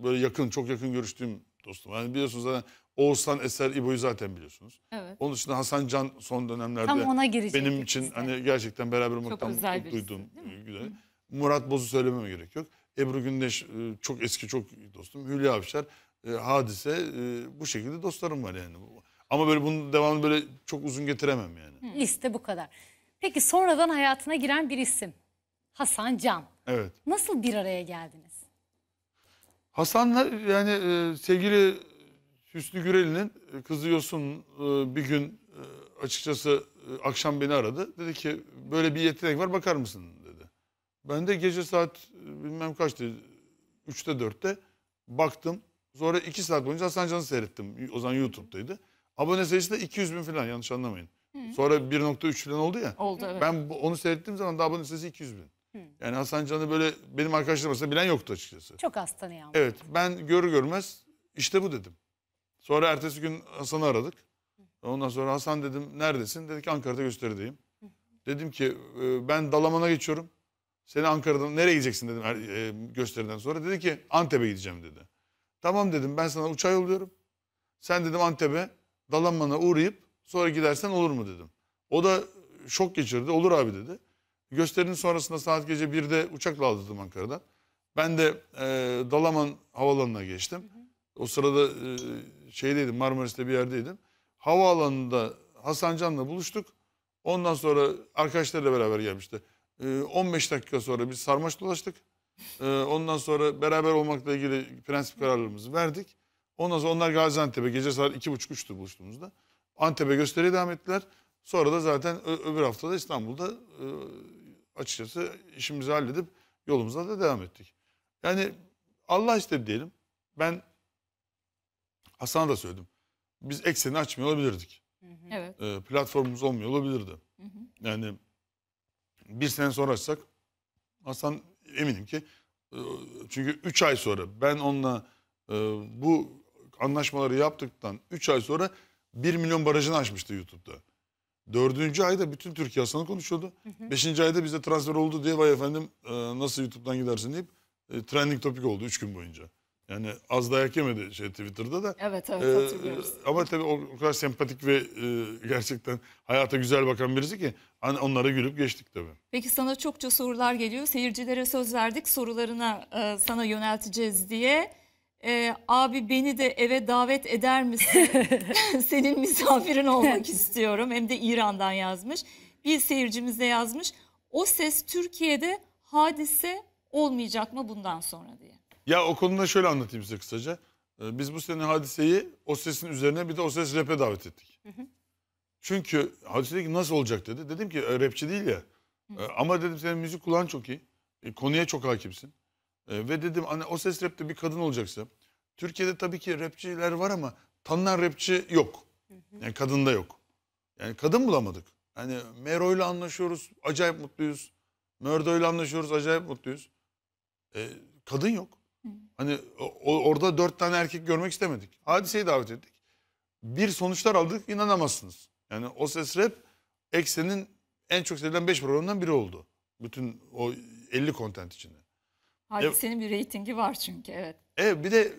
böyle yakın, çok yakın görüştüğüm dostum. Yani biliyorsunuz zaten Oğuzhan Eser İbo'yu zaten biliyorsunuz. Evet. Onun dışında Hasan Can son dönemlerde Tam ona benim için işte. hani gerçekten beraber olmaktan mutluluk duyduğum e, güzel. Murat Boz'u söylememe gerek yok. Ebru Gündeş e, çok eski çok dostum. Hülya Avşar, Hadise bu şekilde dostlarım var yani. Ama böyle bunun devamını böyle çok uzun getiremem yani. Liste bu kadar. Peki sonradan hayatına giren bir isim. Hasan Can. Evet. Nasıl bir araya geldiniz? Hasan'la yani e, sevgili Hüsnü Gürel'in e, kızıyorsun e, bir gün e, açıkçası e, akşam beni aradı. Dedi ki böyle bir yetenek var bakar mısın dedi. Ben de gece saat e, bilmem kaçtı 3'te 4'te baktım. Sonra 2 saat boyunca Hasan Can'ı seyrettim. O zaman YouTube'daydı. Abone sayısı da 200 bin falan yanlış anlamayın. Hı. Sonra 1.3 falan oldu ya. Oldu evet. Ben onu seyrettiğim zaman da abone sayısı 200 bin. Yani Hasan Can'ı böyle benim arkadaşlarım arasında bilen yoktu açıkçası. Çok az tanıyan. Evet ben görür görmez işte bu dedim. Sonra ertesi gün Hasan'ı aradık. Ondan sonra Hasan dedim neredesin? Dedi ki Ankara'da gösterideyim. Dedim ki ee, ben Dalaman'a geçiyorum. Seni Ankara'dan nereye gideceksin dedim e, gösteriden sonra. Dedi ki Antep'e gideceğim dedi. Tamam dedim ben sana uçağı yolluyorum. Sen dedim Antep'e Dalaman'a uğrayıp sonra gidersen olur mu dedim. O da şok geçirdi olur abi dedi. Gösterinin sonrasında saat gece 1'de uçakla aldırdım Ankara'dan. Ben de e, Dalaman Havalanı'na geçtim. Hı hı. O sırada e, şeydeydim Marmaris'te bir yerdeydim. Havaalanında Hasan Can'la buluştuk. Ondan sonra arkadaşlarıyla beraber gelmişti. E, 15 dakika sonra biz sarmaş dolaştık. E, ondan sonra beraber olmakla ilgili prensip kararlarımızı verdik. Ondan sonra onlar Gaziantep'e gece saat 2.30-3'tü buluştuğumuzda. Antep'e gösteriye devam ettiler. Sonra da zaten öbür haftada İstanbul'da e, açıkçası işimizi halledip yolumuza da devam ettik. Yani Allah istedi diyelim. Ben Hasan'a da söyledim. Biz ekseni açmıyor olabilirdik. Evet. E, platformumuz olmuyor olabilirdi. Hı hı. Yani bir sene sonra açsak Hasan eminim ki e, çünkü 3 ay sonra ben onunla e, bu anlaşmaları yaptıktan 3 ay sonra 1 milyon barajını açmıştı YouTube'da. Dördüncü ayda bütün Türkiye aslında konuşuyordu. Hı hı. Beşinci ayda bize transfer oldu diye vay efendim e, nasıl YouTube'dan gidersin deyip e, trending topik oldu üç gün boyunca. Yani az dayak yemedi şey Twitter'da da. Evet evet ee, hatırlıyoruz. Ama tabii o, o kadar sempatik ve e, gerçekten hayata güzel bakan birisi ki hani onlara gülüp geçtik tabii. Peki sana çokça sorular geliyor. Seyircilere söz verdik sorularına e, sana yönelteceğiz diye e, abi beni de eve davet eder misin? Senin misafirin olmak istiyorum. Hem de İran'dan yazmış. Bir seyircimiz de yazmış. O ses Türkiye'de hadise olmayacak mı bundan sonra diye. Ya o konuda şöyle anlatayım size kısaca. Ee, biz bu sene hadiseyi o sesin üzerine bir de o ses rap'e davet ettik. Hı hı. Çünkü hadise dedi nasıl olacak dedi. Dedim ki rapçi değil ya. Hı. Ee, ama dedim senin müzik kulağın çok iyi. E, konuya çok hakimsin. E, ve dedim hani o ses rapte bir kadın olacaksa. Türkiye'de tabii ki rapçiler var ama tanınan rapçi yok. Yani kadında yok. Yani kadın bulamadık. Hani Mero ile anlaşıyoruz, acayip mutluyuz. Mördo ile anlaşıyoruz, acayip mutluyuz. E, kadın yok. Hani o, orada dört tane erkek görmek istemedik. Hadiseyi davet ettik. Bir sonuçlar aldık, inanamazsınız. Yani o ses rap Eksen'in en çok sevilen beş programından biri oldu. Bütün o 50 kontent içinde. Hadisenin bir reytingi var çünkü evet. Evet bir de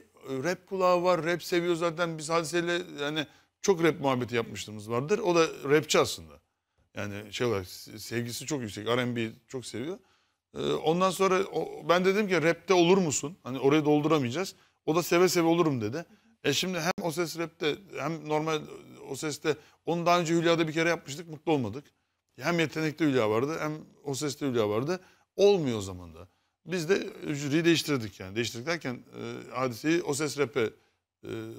rap kulağı var, rap seviyor zaten biz Hadise'yle yani çok rap muhabbeti yapmışlığımız vardır. O da rapçi aslında. Yani şey olarak sevgisi çok yüksek. R&B çok seviyor. E, ondan sonra ben dedim ki rapte olur musun? Hani orayı dolduramayacağız. O da seve seve olurum dedi. E şimdi hem o ses rapte hem normal o seste onu daha önce Hülya'da bir kere yapmıştık mutlu olmadık. Hem yetenekte Hülya vardı hem o seste Hülya vardı. Olmuyor o zaman da. Biz de jüriyi değiştirdik yani. Değiştirdik derken e, hadiseyi o ses rap'e e,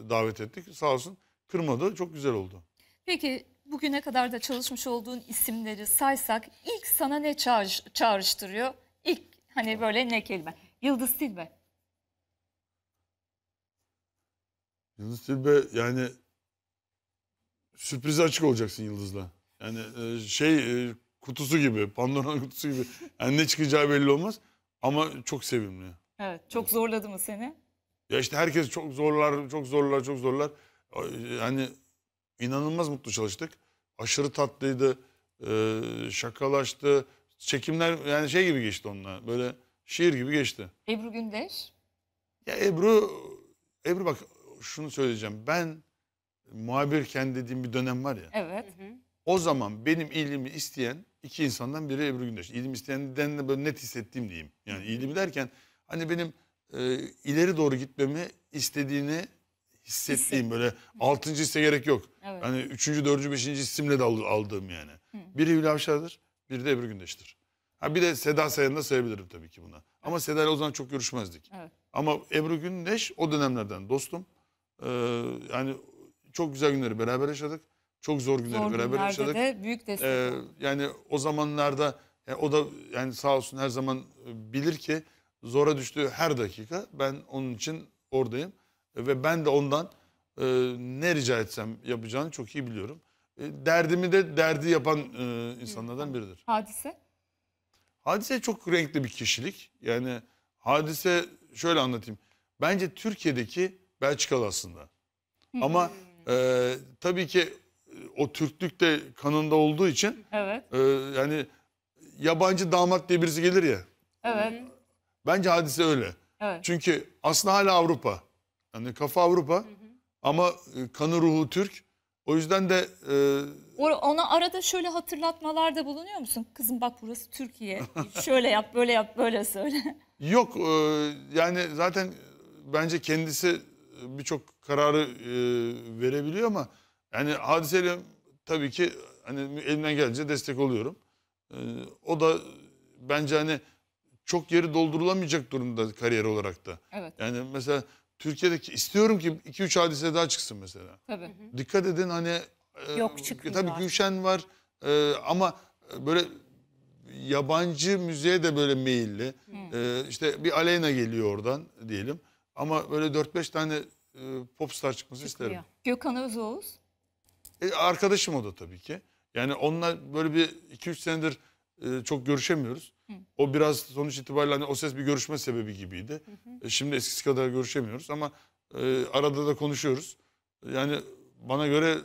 davet ettik. Sağ olsun kırmadı. Çok güzel oldu. Peki bugüne kadar da çalışmış olduğun isimleri saysak ilk sana ne çağrış, çağrıştırıyor? İlk hani böyle ne kelime? Yıldız Tilbe? Yıldız Tilbe yani sürprize açık olacaksın Yıldız'la. Yani e, şey e, kutusu gibi, Pandora'nın kutusu gibi. Yani ne çıkacağı belli olmaz. Ama çok sevimli. Evet. Çok zorladı mı seni? Ya işte herkes çok zorlar, çok zorlar, çok zorlar. Yani inanılmaz mutlu çalıştık. Aşırı tatlıydı. E, şakalaştı. Çekimler yani şey gibi geçti onlar. Böyle şiir gibi geçti. Ebru Gündeş? Ya Ebru, Ebru bak şunu söyleyeceğim. Ben muhabirken dediğim bir dönem var ya. Evet. O zaman benim ilgimi isteyen iki insandan biri Ebru Gündeş. İyiliğimi isteyenden de böyle net hissettiğim diyeyim. Yani iyiliğimi derken hani benim e, ileri doğru gitmemi istediğini hissettiğim böyle altıncı hisse gerek yok. Evet. Hani üçüncü, dördüncü, beşinci hissimle de aldığım yani. Hı. Biri Hülya Avşar'dır, biri de Ebru Gündeş'tir. Ha bir de Seda Sayan'ı da sayabilirim tabii ki buna. Ama Seda ile o zaman çok görüşmezdik. Evet. Ama Ebru Gündeş o dönemlerden dostum. Ee, yani çok güzel günleri beraber yaşadık. Çok zor günleri zor beraber yaşadık. De büyük destek. Ee, yani o zamanlarda yani e, o da yani sağ olsun her zaman e, bilir ki zora düştüğü her dakika ben onun için oradayım. Ve ben de ondan e, ne rica etsem yapacağını çok iyi biliyorum. E, derdimi de derdi yapan e, insanlardan biridir. Hadise? Hadise çok renkli bir kişilik. Yani hadise şöyle anlatayım. Bence Türkiye'deki Belçikalı aslında. Ama e, tabii ki o Türklük de kanında olduğu için evet. e, yani yabancı damat diye birisi gelir ya. Evet. Bence hadise öyle. Evet. Çünkü aslında hala Avrupa. Yani kafa Avrupa hı hı. ama e, kanı ruhu Türk. O yüzden de... E... Ona arada şöyle hatırlatmalarda bulunuyor musun? Kızım bak burası Türkiye. şöyle yap, böyle yap, böyle söyle. Yok e, yani zaten e, bence kendisi e, birçok kararı e, verebiliyor ama... Yani hadiseyle tabii ki hani elimden gelince destek oluyorum. Ee, o da bence hani çok yeri doldurulamayacak durumda kariyer olarak da. Evet. Yani mesela Türkiye'deki istiyorum ki 2-3 hadise daha çıksın mesela. Tabii. Dikkat edin hani e, Yok çıkmıyor. Tabii Gülşen var e, ama böyle yabancı müziğe de böyle meyilli. Hı. E, işte bir Aleyna geliyor oradan diyelim. Ama böyle 4-5 tane e, popstar çıkması Çıkıyor. isterim. Gökhan Özoğuz. E, arkadaşım o da tabii ki. Yani onunla böyle bir 2-3 senedir e, çok görüşemiyoruz. Hı. O biraz sonuç itibariyle hani o ses bir görüşme sebebi gibiydi. Hı hı. E, şimdi eskisi kadar görüşemiyoruz ama e, arada da konuşuyoruz. E, yani bana göre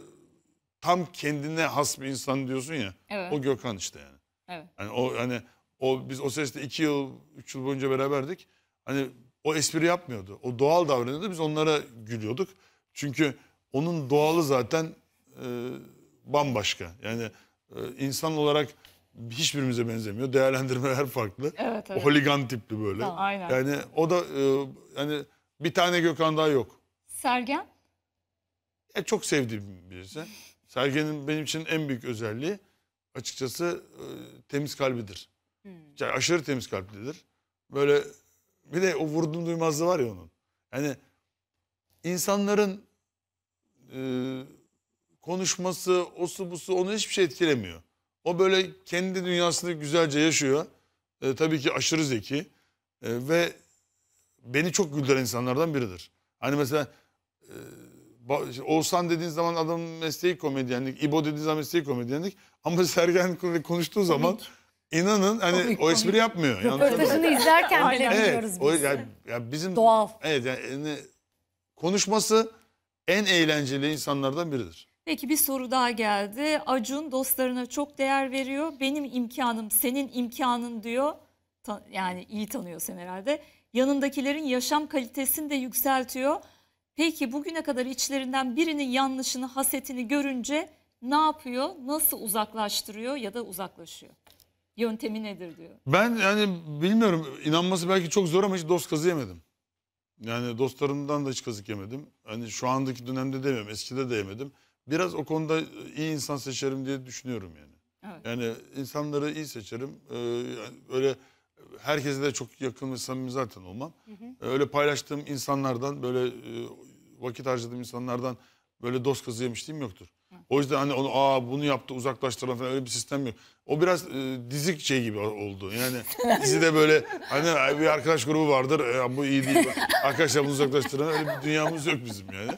tam kendine has bir insan diyorsun ya. Evet. O Gökhan işte yani. Evet. Yani o hani o biz o sesle iki yıl, üç yıl boyunca beraberdik. Hani o espri yapmıyordu. O doğal davranıyordu. Biz onlara gülüyorduk. Çünkü onun doğalı zaten e, bambaşka. Yani e, insan olarak hiçbirimize benzemiyor. Değerlendirmeler farklı. Evet, evet. O holigan tipli böyle. Tamam, aynen. Yani o da e, yani bir tane Gökhan daha yok. Sergen? E, çok sevdiğim birisi. Sergen'in benim için en büyük özelliği açıkçası e, temiz kalbidir. Hmm. Yani aşırı temiz kalplidir. Böyle bir de o vurdum duymazlığı var ya onun. Yani insanların e, konuşması, osu busu onu hiçbir şey etkilemiyor. O böyle kendi dünyasını güzelce yaşıyor. E, tabii ki aşırı zeki e, ve beni çok güldüren insanlardan biridir. Hani mesela e, Oğuzhan dediğin zaman adam mesleği komedyenlik, İbo dediğin zaman mesleği komedyenlik ama Sergen konuştuğu zaman inanın hani komik, o espri komik. yapmıyor. Röportajını izlerken bile biliyoruz evet, biz. O, yani, yani bizim, Doğal. Evet yani konuşması en eğlenceli insanlardan biridir. Peki bir soru daha geldi. Acun dostlarına çok değer veriyor. Benim imkanım senin imkanın diyor. yani iyi tanıyor sen herhalde. Yanındakilerin yaşam kalitesini de yükseltiyor. Peki bugüne kadar içlerinden birinin yanlışını, hasetini görünce ne yapıyor? Nasıl uzaklaştırıyor ya da uzaklaşıyor? Yöntemi nedir diyor. Ben yani bilmiyorum. İnanması belki çok zor ama hiç dost kazı yemedim. Yani dostlarımdan da hiç kazık yemedim. Hani şu andaki dönemde de Eskide de yemedim biraz o konuda iyi insan seçerim diye düşünüyorum yani. Evet. Yani insanları iyi seçerim. Ee, öyle herkese de çok yakın ve samimi zaten olmam. Hı hı. Ee, öyle paylaştığım insanlardan böyle e, vakit harcadığım insanlardan böyle dost kızı yemişliğim yoktur. Hı. O yüzden hani onu aa bunu yaptı uzaklaştıran falan öyle bir sistem yok. O biraz e, dizik şey gibi oldu. Yani dizide böyle hani bir arkadaş grubu vardır. E, bu iyi değil. Arkadaşlar bunu uzaklaştıralım. Öyle bir dünyamız yok bizim yani.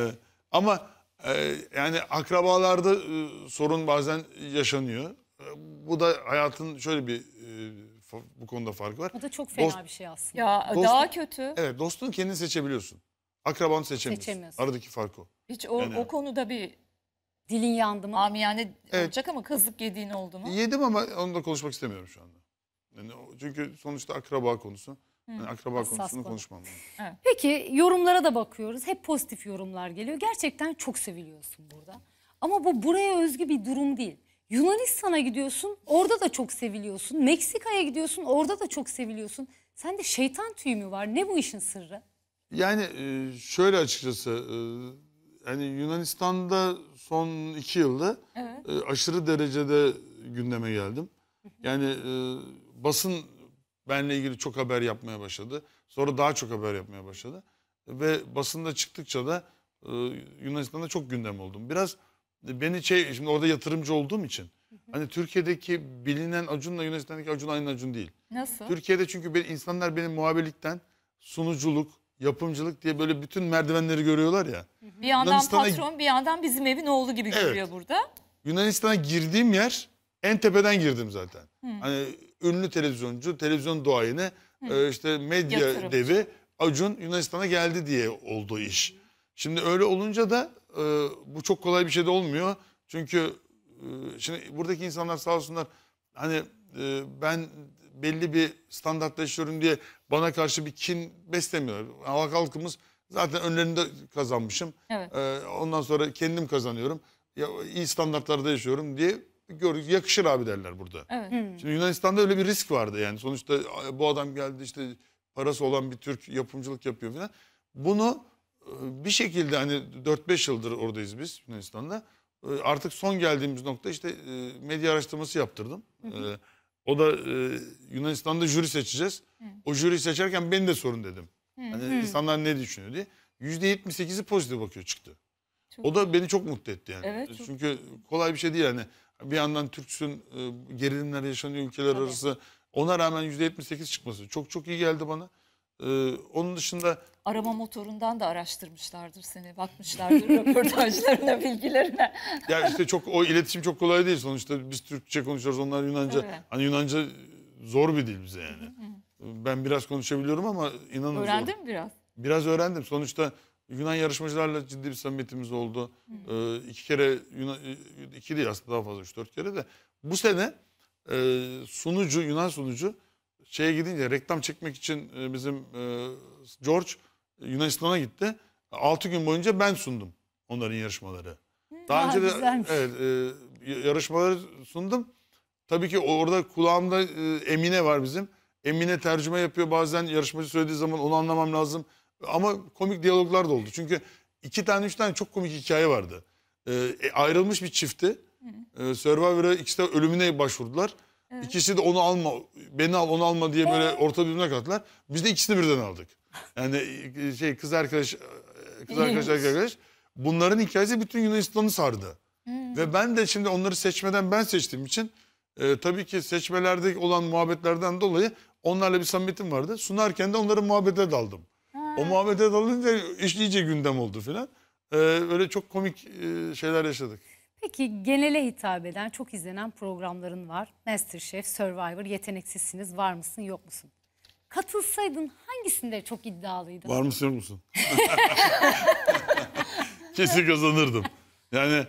E, ama ee, yani akrabalarda e, sorun bazen yaşanıyor. Ee, bu da hayatın şöyle bir e, bu konuda farkı var. Bu da çok fena Dost- bir şey aslında. Ya Dostum- daha kötü. Evet dostunu kendin seçebiliyorsun. Akrabanı seçemiyorsun. Seçemiyorsun. Aradaki fark o. Hiç o, Yani- o konuda bir Dilin yandı mı? amiyane Evet. olacak ama kızlık yediğin oldu mu? Yedim ama onu da konuşmak istemiyorum şu anda. Yani çünkü sonuçta akraba konusu. Yani akraba Hassas konusunu konu. konuşmam lazım. Evet. Peki yorumlara da bakıyoruz. Hep pozitif yorumlar geliyor. Gerçekten çok seviliyorsun burada. Ama bu buraya özgü bir durum değil. Yunanistan'a gidiyorsun, orada da çok seviliyorsun. Meksika'ya gidiyorsun, orada da çok seviliyorsun. Sen de şeytan tüyü mü var? Ne bu işin sırrı? Yani e, şöyle açıkçası e, yani Yunanistan'da son iki yılda evet. E, aşırı derecede gündeme geldim. Yani basın Benle ilgili çok haber yapmaya başladı. Sonra daha çok haber yapmaya başladı. Ve basında çıktıkça da e, Yunanistan'da çok gündem oldum. Biraz e, beni şey, şimdi orada yatırımcı olduğum için. Hı hı. Hani Türkiye'deki bilinen Acun'la Yunanistan'daki Acun aynı Acun değil. Nasıl? Türkiye'de çünkü ben, insanlar benim muhabirlikten sunuculuk, yapımcılık diye böyle bütün merdivenleri görüyorlar ya. Hı Bir yandan patron bir yandan bizim evin oğlu gibi evet. görüyor burada. Yunanistan'a girdiğim yer en tepeden girdim zaten. Hı. Hani ünlü televizyoncu, televizyon duayeni, e, işte medya Yatırımcı. devi Acun Yunanistan'a geldi diye oldu iş. Şimdi öyle olunca da e, bu çok kolay bir şey de olmuyor. Çünkü e, şimdi buradaki insanlar sağ olsunlar hani e, ben belli bir standartta yaşıyorum diye bana karşı bir kin beslemiyorlar. Halk halkımız zaten önlerinde kazanmışım. Evet. E, ondan sonra kendim kazanıyorum. Ya, iyi standartlarda yaşıyorum diye görür, yakışır abi derler burada. Evet. Hmm. Şimdi Yunanistan'da öyle bir risk vardı yani. Sonuçta bu adam geldi işte parası olan bir Türk yapımcılık yapıyor falan. Bunu e, bir şekilde hani 4-5 yıldır oradayız biz Yunanistan'da. E, artık son geldiğimiz nokta işte e, medya araştırması yaptırdım. E, O da Yunanistan'da jüri seçeceğiz. O jüri seçerken beni de sorun dedim. Hani insanlar ne düşünüyor diye. %78'i pozitif bakıyor çıktı. Çok o da beni çok mutlu etti yani. Evet, çok- Çünkü kolay bir şey değil yani bir yandan Türksün e, gerilimler yaşanıyor ülkeler Tabii. arası. Ona rağmen %78 çıkması çok çok iyi geldi bana. Ee, onun dışında arama motorundan da araştırmışlardır seni. Bakmışlardır röportajlarına, bilgilerine. Ya işte çok o iletişim çok kolay değil sonuçta. Biz Türkçe konuşuyoruz, onlar Yunanca. Evet. Hani Yunanca zor bir dil bize yani. ben biraz konuşabiliyorum ama inanın Öğrendin zor. mi biraz? Biraz öğrendim. Sonuçta Yunan yarışmacılarla ciddi bir samimiyetimiz oldu. Hı hı. E, ee, kere Yunan, e, iki değil aslında daha fazla üç dört kere de. Bu sene e, sunucu Yunan sunucu şeye gidince reklam çekmek için e, bizim e, George e, Yunanistan'a gitti. Altı gün boyunca ben sundum onların yarışmaları. Hı, daha, daha önce de evet, e, yarışmaları sundum. Tabii ki orada kulağımda e, Emine var bizim. Emine tercüme yapıyor bazen yarışmacı söylediği zaman onu anlamam lazım. Ama komik diyaloglar da oldu. Çünkü iki tane üç tane çok komik hikaye vardı. Ee, e, ayrılmış bir çifti. E, Survivor'a ikisi de ölümüne başvurdular. Evet. İkisi de onu alma, beni al onu alma diye böyle ee? orta birbirine kattılar. Biz de ikisini birden aldık. Yani e, şey kız arkadaş, e, kız arkadaş, erkek arkadaş. Bunların hikayesi bütün Yunanistan'ı sardı. Hmm. Ve ben de şimdi onları seçmeden ben seçtiğim için e, tabii ki seçmelerde olan muhabbetlerden dolayı onlarla bir samimiyetim vardı. Sunarken de onların muhabbete daldım. O Muhammed Ed alınca iş iyice gündem oldu filan. Ee, öyle çok komik e, şeyler yaşadık. Peki genele hitap eden çok izlenen programların var. Masterchef, Survivor, yeteneksizsiniz var mısın yok musun? Katılsaydın hangisinde çok iddialıydın? Var mısın yok musun? Kesin kazanırdım. Yani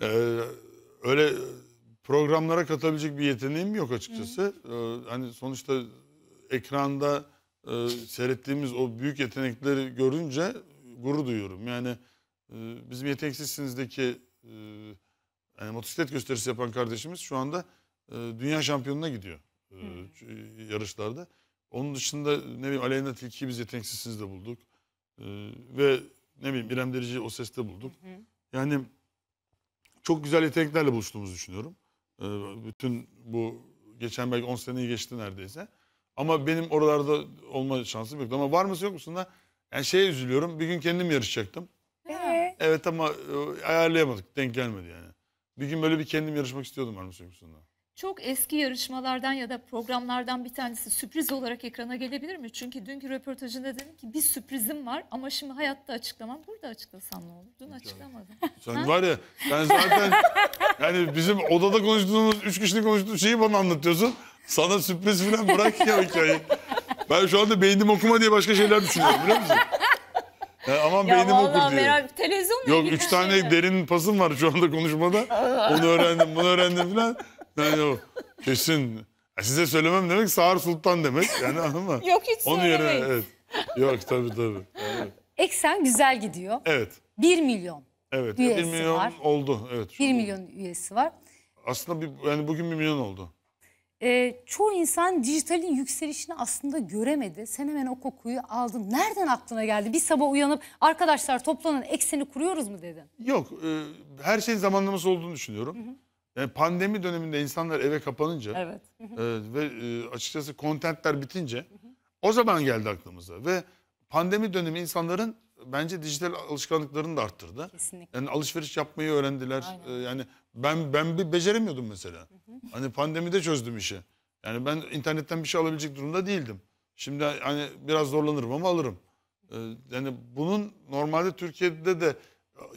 e, öyle programlara katabilecek bir yeteneğim yok açıkçası. Ee, hani sonuçta ekranda e, seyrettiğimiz o büyük yetenekleri görünce gurur duyuyorum. Yani e, bizim yeteneksizsinizdeki e, yani motosiklet gösterisi yapan kardeşimiz şu anda e, dünya şampiyonuna gidiyor e, yarışlarda. Onun dışında ne bileyim Aleyna Tilki'yi biz yeteneksizsiniz de bulduk. E, ve ne bileyim İrem Derici'yi o seste bulduk. Hı hı. Yani çok güzel yeteneklerle buluştuğumuzu düşünüyorum. E, bütün bu geçen belki 10 seneyi geçti neredeyse. Ama benim oralarda olma şansım yoktu. Ama var mısın yok musun da yani şeye üzülüyorum. Bir gün kendim yarışacaktım. Ee? Evet ama e, ayarlayamadık. Denk gelmedi yani. Bir gün böyle bir kendim yarışmak istiyordum var mısın yok musun da. Çok eski yarışmalardan ya da programlardan bir tanesi sürpriz olarak ekrana gelebilir mi? Çünkü dünkü röportajında dedim ki bir sürprizim var ama şimdi hayatta açıklamam. Burada açıklasam ne olur? Dün açıklamadım. Sen var ya ben zaten yani bizim odada konuştuğumuz üç kişinin konuştuğu şeyi bana anlatıyorsun. Sana sürpriz falan bırak ya o hikayeyi. Ben şu anda beynim okuma diye başka şeyler düşünüyorum biliyor musun? Yani aman ya beynim okur diye. Merak, televizyon Yok üç tane şeyler. derin pasım var şu anda konuşmada. Onu öğrendim bunu öğrendim falan. Yani o kesin. Size söylemem demek Sağır Sultan demek. Yani anladın mı? Yok hiç Onun yerine, evet. Yok tabii tabii. Evet. Eksen güzel gidiyor. Evet. 1 milyon. Evet. Üyesi 1 milyon var. oldu. Evet. 1 milyon oldu. üyesi var. Aslında bir, yani bugün 1 milyon oldu e, çoğu insan dijitalin yükselişini aslında göremedi. Sen hemen o kokuyu aldın. Nereden aklına geldi? Bir sabah uyanıp arkadaşlar toplanın ekseni kuruyoruz mu dedin? Yok. E, her şeyin zamanlaması olduğunu düşünüyorum. Hı hı. Yani e, pandemi döneminde insanlar eve kapanınca evet. Hı hı. e, ve e, açıkçası kontentler bitince hı hı. o zaman geldi aklımıza. Ve pandemi dönemi insanların bence dijital alışkanlıklarını da arttırdı. Kesinlikle. Yani alışveriş yapmayı öğrendiler. Aynen. Ee, yani ben ben bir beceremiyordum mesela. Hı hı. Hani pandemide çözdüm işi. Yani ben internetten bir şey alabilecek durumda değildim. Şimdi hani biraz zorlanırım ama alırım. Ee, yani bunun normalde Türkiye'de de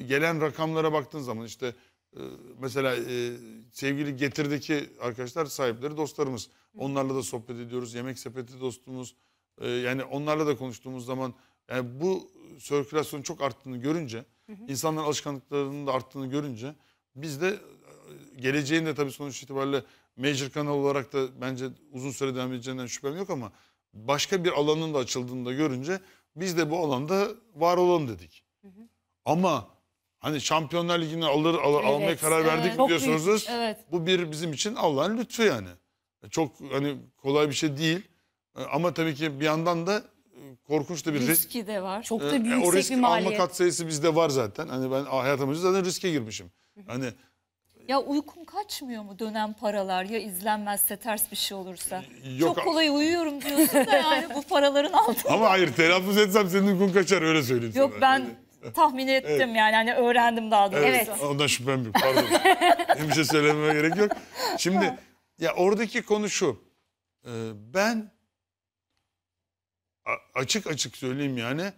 gelen rakamlara baktığın zaman işte e, mesela e, sevgili Getir'deki arkadaşlar sahipleri dostlarımız. Onlarla da sohbet ediyoruz. Yemek sepeti dostumuz. Ee, yani onlarla da konuştuğumuz zaman yani bu sirkülasyonun çok arttığını görünce, insanların alışkanlıklarının da arttığını görünce biz de e, geleceğinde tabii sonuç itibariyle major kanal olarak da bence uzun süre devam edeceğinden şüphem yok ama başka bir alanın da açıldığını da görünce biz de bu alanda var olalım dedik. Ama hani Şampiyonlar Ligi'ni alır, alır evet, almaya karar evet. verdik Çok diyorsunuz. Büyük, evet. Bu bir bizim için Allah'ın lütfu yani. E, çok hani kolay bir şey değil. E, ama tabii ki bir yandan da korkunç da bir Riski de var. Çok da ee, büyük e, o risk bir maliyet. alma katsayısı bizde var zaten. Hani ben hayatım zaten riske girmişim. Hani ya uykum kaçmıyor mu dönem paralar ya izlenmezse ters bir şey olursa? Yok. Çok kolay uyuyorum diyorsun da yani bu paraların altında. Ama hayır telaffuz etsem senin uykun kaçar öyle söyleyeyim Yok sana. ben tahmin ettim evet. yani hani öğrendim daha doğrusu. Evet. evet. Ondan şüphem yok pardon. bir şey söylememe gerek yok. Şimdi ya oradaki konu şu. Ee, ben açık açık söyleyeyim yani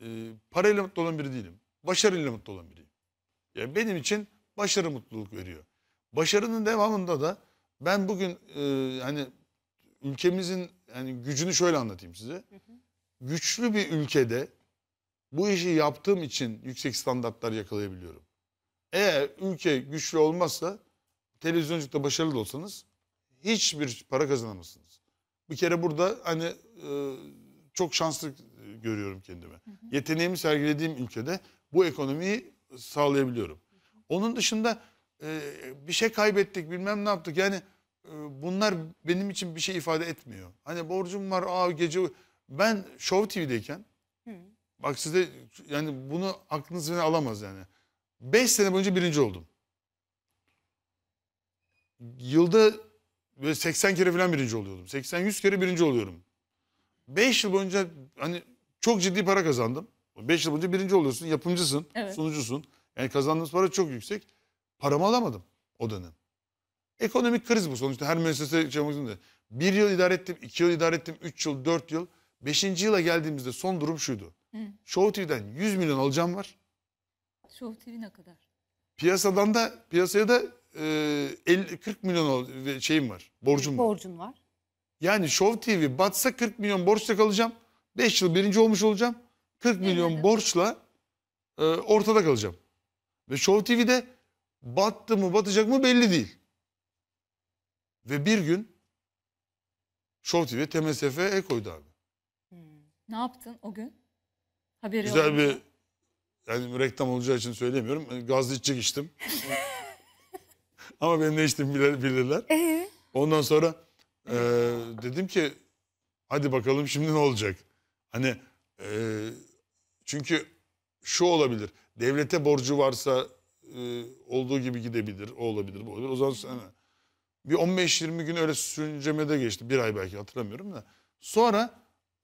e, parayla mutlu olan biri değilim. Başarıyla mutlu olan biriyim. Yani benim için başarı mutluluk veriyor. Başarının devamında da ben bugün e, hani ülkemizin yani gücünü şöyle anlatayım size. Hı hı. Güçlü bir ülkede bu işi yaptığım için yüksek standartlar yakalayabiliyorum. Eğer ülke güçlü olmazsa televizyonculukta başarılı olsanız hiçbir para kazanamazsınız. Bir kere burada hani e, çok şanslı e, görüyorum kendimi. Hı hı. Yeteneğimi sergilediğim ülkede bu ekonomiyi sağlayabiliyorum. Hı hı. Onun dışında e, bir şey kaybettik bilmem ne yaptık. Yani e, bunlar benim için bir şey ifade etmiyor. Hani borcum var aa gece ben Show TV'deyken hı. bak size yani bunu aklınız beni alamaz yani. 5 sene boyunca birinci oldum. Yılda 80 kere falan birinci oluyordum. 80-100 kere birinci oluyorum. 5 yıl boyunca hani çok ciddi para kazandım. 5 yıl boyunca birinci oluyorsun, yapımcısın, evet. sunucusun. Yani kazandığımız para çok yüksek. Paramı alamadım o dönem. Ekonomik kriz bu sonuçta her müessese çabuksun şey diye. Bir yıl idare ettim, iki yıl idare ettim, üç yıl, dört yıl. Beşinci yıla geldiğimizde son durum şuydu. Hı. Show TV'den 100 milyon alacağım var. Show TV ne kadar? Piyasadan da, piyasaya da e, 50, 40 milyon şeyim var, borcum var. Borcun var. Yani Show TV batsa 40 milyon borçla kalacağım. 5 yıl birinci olmuş olacağım. 40 milyon borçla e, ortada kalacağım. Ve Show TV'de battı mı batacak mı belli değil. Ve bir gün Show TV TMSF e koydu abi. Hmm. Ne yaptın o gün? Haberi Güzel oldu. bir yani reklam olacağı için söylemiyorum. Hani gazlı içecek içtim. Ama ben ne içtim bilirler. Ee? Ondan sonra ee, dedim ki hadi bakalım şimdi ne olacak? Hani e, çünkü şu olabilir. Devlete borcu varsa e, olduğu gibi gidebilir. O olabilir, bu olabilir. O zaman hani, bir 15-20 gün öyle sürüncemede geçti. Bir ay belki hatırlamıyorum da. Sonra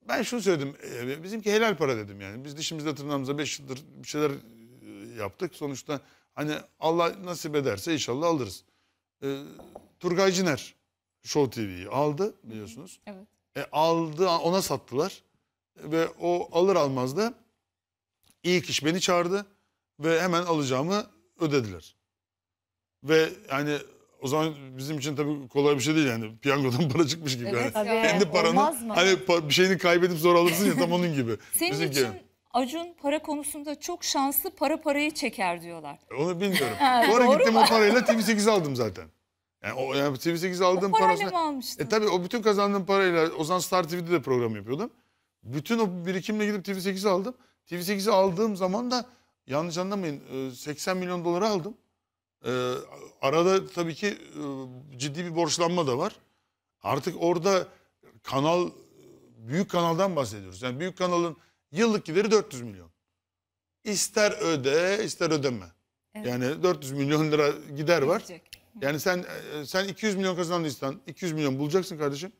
ben şunu söyledim. E, bizimki helal para dedim yani. Biz dişimizde tırnağımıza 5 yıldır bir şeyler e, yaptık. Sonuçta hani Allah nasip ederse inşallah alırız. E, Turgay Ciner Show TV'yi aldı biliyorsunuz. Evet. E, aldı ona sattılar ve o alır almaz da ilk iş beni çağırdı ve hemen alacağımı ödediler. Ve yani o zaman bizim için tabii kolay bir şey değil yani piyangodan para çıkmış gibi Evet, yani. tabii. Kendi paranı Olmaz hani bir şeyini kaybedip zor alırsın ya tam onun gibi. Senin Bizimki. için Acun para konusunda çok şanslı para parayı çeker diyorlar. Onu bilmiyorum. Sonra Bu ara gittim o parayla TV8 aldım zaten. Yani e, o yani TV8 aldığım o parasını... E tabii o bütün kazandığım parayla Ozan Star TV'de de program yapıyordum. Bütün o birikimle gidip TV8 aldım. TV8'i aldığım zaman da yanlış anlamayın 80 e, milyon dolara aldım. Ee, arada tabii ki e, ciddi bir borçlanma da var. Artık orada kanal büyük kanaldan bahsediyoruz. Yani büyük kanalın yıllık gideri 400 milyon. İster öde ister ödeme. Evet. Yani 400 milyon lira gider var. Gelecek. Yani sen e, e, sen 200 milyon kazandıysan 200 milyon bulacaksın kardeşim.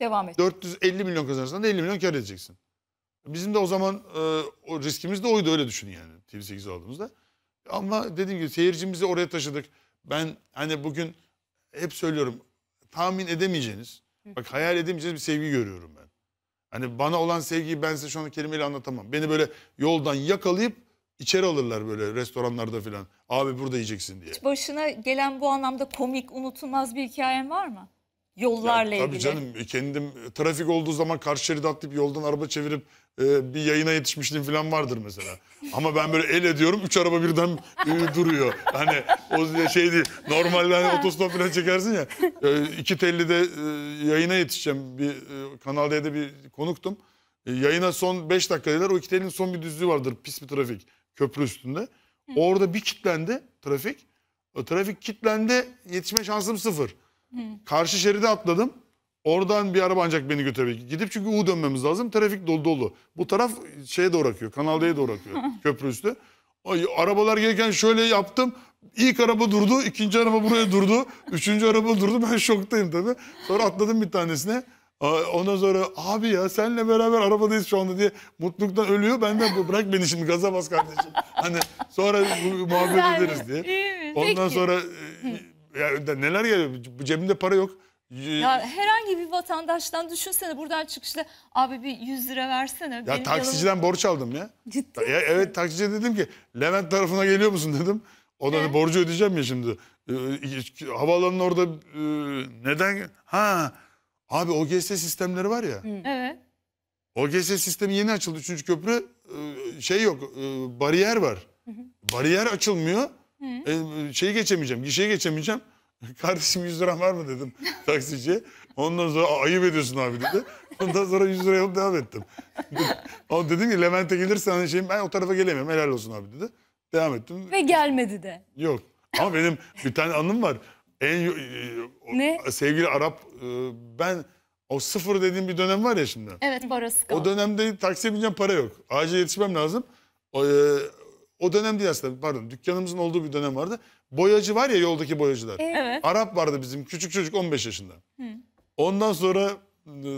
Devam et. 450 milyon kazanırsan da 50 milyon kar edeceksin. Bizim de o zaman e, o riskimiz de oydu öyle düşün yani TV8 aldığımızda. Ama dediğim gibi seyircimizi oraya taşıdık. Ben hani bugün hep söylüyorum tahmin edemeyeceğiniz, bak hayal edemeyeceğiniz bir sevgi görüyorum ben. Hani bana olan sevgiyi ben size şu an kelimeyle anlatamam. Beni böyle yoldan yakalayıp İçeri alırlar böyle restoranlarda falan. Abi burada yiyeceksin diye. Hiç başına gelen bu anlamda komik, unutulmaz bir hikayen var mı? Yollarla ya, tabii ilgili. Tabii canım kendim e, trafik olduğu zaman karşı şeride atlayıp yoldan araba çevirip e, bir yayına yetişmiştim falan vardır mesela. Ama ben böyle el ediyorum üç araba birden e, duruyor. Hani o şey değil normalde hani otostop falan çekersin ya. E, iki tellide e, yayına yetişeceğim bir e, Kanal D'de bir konuktum. E, yayına son beş dakika dediler o iki tellinin son bir düzlüğü vardır pis bir trafik köprü üstünde. Hı. Orada bir kitlendi trafik. O e, trafik kitlendi yetişme şansım sıfır. Hı. Karşı şeride atladım. Oradan bir araba ancak beni götürebilir. Gidip çünkü U dönmemiz lazım. Trafik dolu dolu. Bu taraf şeye doğru akıyor. Kanal D'ye doğru akıyor. köprü üstü. Ay, arabalar gelirken şöyle yaptım. İlk araba durdu. ikinci araba buraya durdu. Üçüncü araba durdu. Ben şoktayım tabii. Sonra atladım bir tanesine. Ondan sonra abi ya senle beraber arabadayız şu anda diye mutluluktan ölüyor. Ben de bırak beni şimdi gaza bas kardeşim. hani sonra muhabbet ederiz diye. Ondan peki. sonra e, ya, neler geliyor cebimde para yok. Ya herhangi bir vatandaştan düşünsene buradan çıkışta abi bir 100 lira versene. Ya taksiciden yanım... borç aldım ya. Ciddi ya, Evet taksiciye dedim ki Levent tarafına geliyor musun dedim. O da borcu ödeyeceğim ya şimdi. Ee, havaalanının orada e, neden ha Abi OGS sistemleri var ya. Evet. OGS sistemi yeni açıldı. Üçüncü köprü ıı, şey yok ıı, bariyer var. Bariyer açılmıyor. Hı. E, şeyi geçemeyeceğim. Gişeyi geçemeyeceğim. Kardeşim 100 lira var mı dedim taksiciye. Ondan sonra ayıp ediyorsun abi dedi. Ondan sonra 100 liraya alıp devam ettim. O dedim ki Levent'e gelirsen hani şeyim ben o tarafa gelemiyorum helal olsun abi dedi. Devam ettim. Ve gelmedi de. Yok. Ama benim bir tane anım var. En e, ne? sevgili Arap e, ben o sıfır dediğim bir dönem var ya şimdi. Evet parası kaldı. O dönemde taksiye bineceğim para yok. Acil yetişmem lazım. O, e, o dönem aslında pardon dükkanımızın olduğu bir dönem vardı. Boyacı var ya yoldaki boyacılar. Evet. Arap vardı bizim küçük çocuk 15 yaşında. Hı. Ondan sonra e,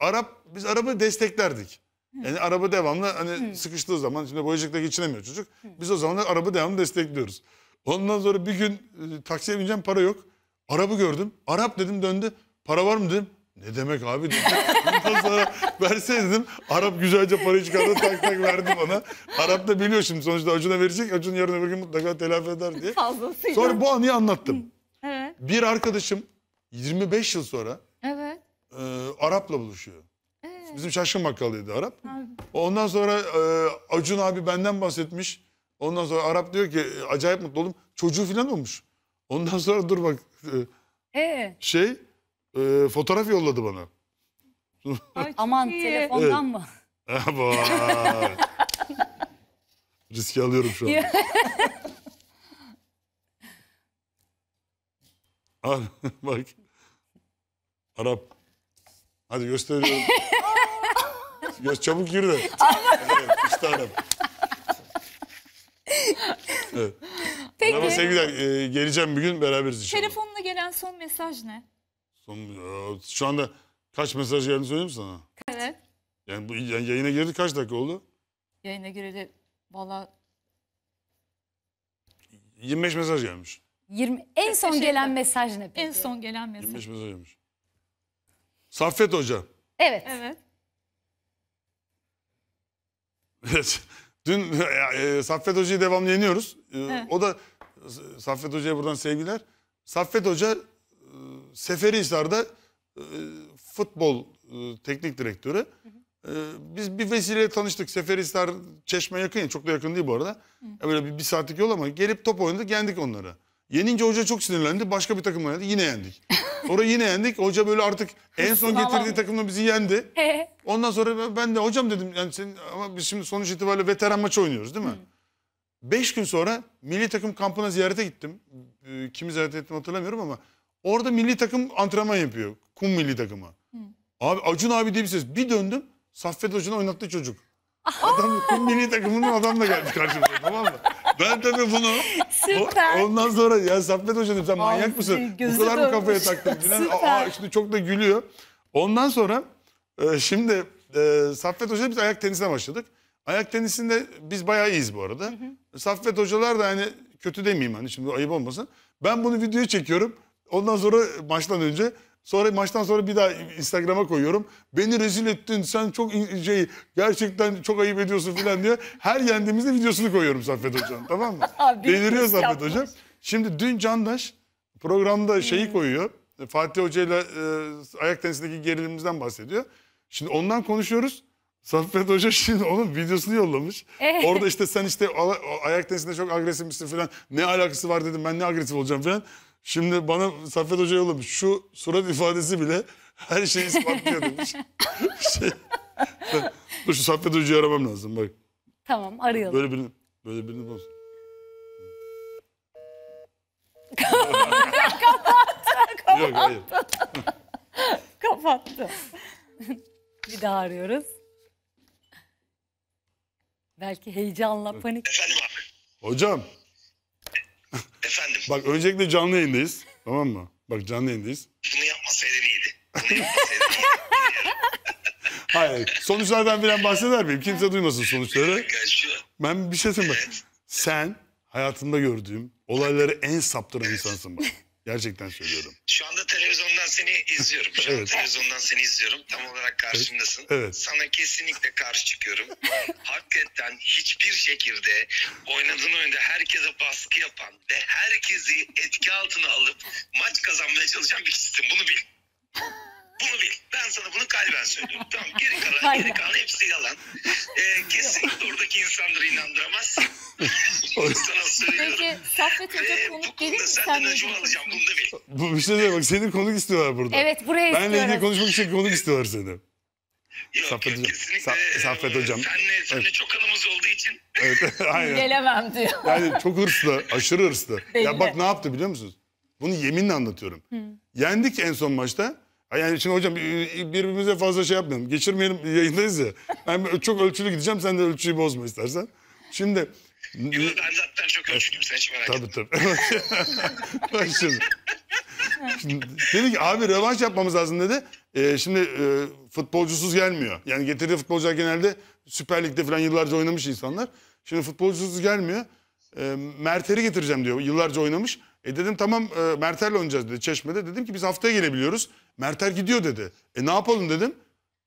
Arap biz arabı desteklerdik. Hı. Yani araba devamlı hani Hı. sıkıştığı zaman şimdi boyacılıkta geçinemiyor çocuk. Hı. Biz o zamanlar araba devamlı destekliyoruz. Ondan sonra bir gün e, taksiye bineceğim para yok. Arabı gördüm. Arap dedim döndü. Para var mı dedim. Ne demek abi dedim. Ondan sonra versene dedim. Arap güzelce parayı çıkardı tak tak verdi bana. Arap da biliyor şimdi sonuçta Acun'a verecek. Acun yarın öbür gün mutlaka telafi eder diye. Fazlasıyla. Sonra bu anıyı anlattım. evet. Bir arkadaşım 25 yıl sonra Evet. e, Arap'la buluşuyor. Bizim şaşkın bakkalıydı Arap. Ondan sonra e, Acun abi benden bahsetmiş. Ondan sonra Arap diyor ki e, acayip mutlu oldum. Çocuğu falan olmuş. Ondan sonra dur bak ee? şey e, fotoğraf yolladı bana. Ay, Aman iyi. telefondan evet. mı? Riski alıyorum şu an. Al bak. Arap. Hadi gösteriyorum. Göz çabuk yürü de. evet, Arap evet. Peki. Ama sevgiler şey e, geleceğim bir gün beraberiz inşallah. Telefonla gelen son mesaj ne? Son, ya, e, şu anda kaç mesaj geldi söyleyeyim sana? Evet. Yani bu yani yayına girdi kaç dakika oldu? Yayına girdi valla... 25 mesaj gelmiş. 20 en son Teşekkür gelen mesaj ne peki? En son gelen mesaj. 25 mesaj gelmiş. Saffet Hoca. Evet. Evet. Evet. Dün e, Saffet Hoca'yı devamlı yeniyoruz. E, evet. O da Saffet Hoca'ya buradan sevgiler. Saffet Hoca e, Seferihisar'da e, futbol e, teknik direktörü. Hı hı. E, biz bir vesileyle tanıştık. Seferihisar Çeşme yakın ya çok da yakın değil bu arada. Hı. E, böyle bir, bir saatlik yol ama gelip top oynadık yendik onları. Yenince hoca çok sinirlendi. Başka bir takımla yendi. Yine yendik. Sonra yine yendik. Hoca böyle artık en son getirdiği takımla bizi yendi. Ondan sonra ben de hocam dedim yani senin, ama biz şimdi sonuç itibariyle veteran maçı oynuyoruz değil mi? Beş gün sonra milli takım kampına ziyarete gittim. Ee, kimi ziyaret ettim hatırlamıyorum ama orada milli takım antrenman yapıyor. Kum milli takımı. Abi Acun abi diye bir ses. Bir döndüm. Saffet Hoca'nın oynattığı çocuk. Ah. Adam, kum milli takımının adam da gelmiş karşımıza tamam mı? ben tabii bunu Süper. ondan sonra ya Saffet Hoca dedim sen manyak mısın? Bu kadar mı kafaya taktın? Falan. Aa, şimdi çok da gülüyor. Ondan sonra e, şimdi e, Saffet Hoca biz ayak tenisine başladık. Ayak tenisinde biz bayağı iyiyiz bu arada. Hı hı. Saffet hocalar da hani kötü demeyeyim hani şimdi ayıp olmasın. Ben bunu videoya çekiyorum. Ondan sonra maçtan önce Sonra maçtan sonra bir daha Instagram'a koyuyorum. Beni rezil ettin sen çok şey gerçekten çok ayıp ediyorsun falan diyor. Her yendiğimizde videosunu koyuyorum Saffet Hocam tamam mı? Deliriyor Saffet Hocam. Şimdi dün Candaş programda hmm. şeyi koyuyor. E, Fatih Hoca ile e, ayak tenisindeki gerilimimizden bahsediyor. Şimdi ondan konuşuyoruz. Saffet Hoca şimdi onun videosunu yollamış. Orada işte sen işte ayak tenisinde çok agresif misin falan. Ne alakası var dedim ben ne agresif olacağım falan. Şimdi bana Safet Hoca yollamış. Şu surat ifadesi bile her şeyi ispatlıyor demiş. şey, dur şu Safet Hoca'yı aramam lazım bak. Tamam arayalım. Böyle birini, böyle birini bul. kapattı, Yok hayır. kapattı. Bir daha arıyoruz. Belki heyecanla panik. Efendim abi. Hocam. Efendim. Bak öncelikle canlı yayındayız. Tamam mı? Bak canlı yayındayız. Bunu yapmasaydın iyiydi. Bunu yapmasaydın iyiydi. Hayır. Sonuçlardan falan bahseder miyim? Kimse duymasın sonuçları. Ben bir şey söyleyeyim Evet. Sen hayatında gördüğüm olayları en saptıran insansın bak. Gerçekten söylüyorum. Şu anda televizyondan seni izliyorum. Şu evet. anda televizyondan seni izliyorum. Tam olarak karşımdasın. Evet. Sana kesinlikle karşı çıkıyorum. Hakikaten hiçbir şekilde oynadığın oyunda herkese baskı yapan ve herkesi etki altına alıp maç kazanmaya çalışan bir kişisin. Bunu bil. Bunu bil. Ben sana bunu kalben söylüyorum. Tamam geri kalan geri kalan hepsi yalan. Ee, kesinlikle oradaki insanları inandıramazsın. sana söylüyorum. Peki Saffet Hoca ee, konuk gelir mi? Senden öcümü alacağım bunu da bil. Bu, bir şey bak senin konuk istiyorlar burada. Evet buraya Benle istiyorlar. ilgili konuşmak için konuk istiyorlar seni. Yok, Saffet yok, Hocam. Sa Saffet e, Hocam. Senle, senle evet. çok anımız olduğu için. Evet, aynen. Gelemem diyor. Yani çok hırslı, aşırı hırslı. Belli. Ya bak ne yaptı biliyor musunuz? Bunu yeminle anlatıyorum. Hı. Yendik en son maçta. Yani şimdi hocam e, e, birbirimize fazla şey yapmayalım. Geçirmeyelim yayındayız ya. Ben çok ölçülü gideceğim. Sen de ölçüyü bozma istersen. Şimdi... Yok ben zaten çok ölçülüyüm. Sen hiç merak tabii, etme. Tabii tabii. Bak şimdi. şimdi. Dedi ki abi rövanş yapmamız lazım dedi. Ee, şimdi e, futbolcusuz gelmiyor. Yani getirdiği futbolcular genelde Süper Lig'de falan yıllarca oynamış insanlar. Şimdi futbolcusuz gelmiyor. E, Mert'eri getireceğim diyor. Yıllarca oynamış. E dedim tamam e, Mertel'le oynayacağız dedi Çeşme'de. Dedim ki biz haftaya gelebiliyoruz. Mertel gidiyor dedi. E ne yapalım dedim.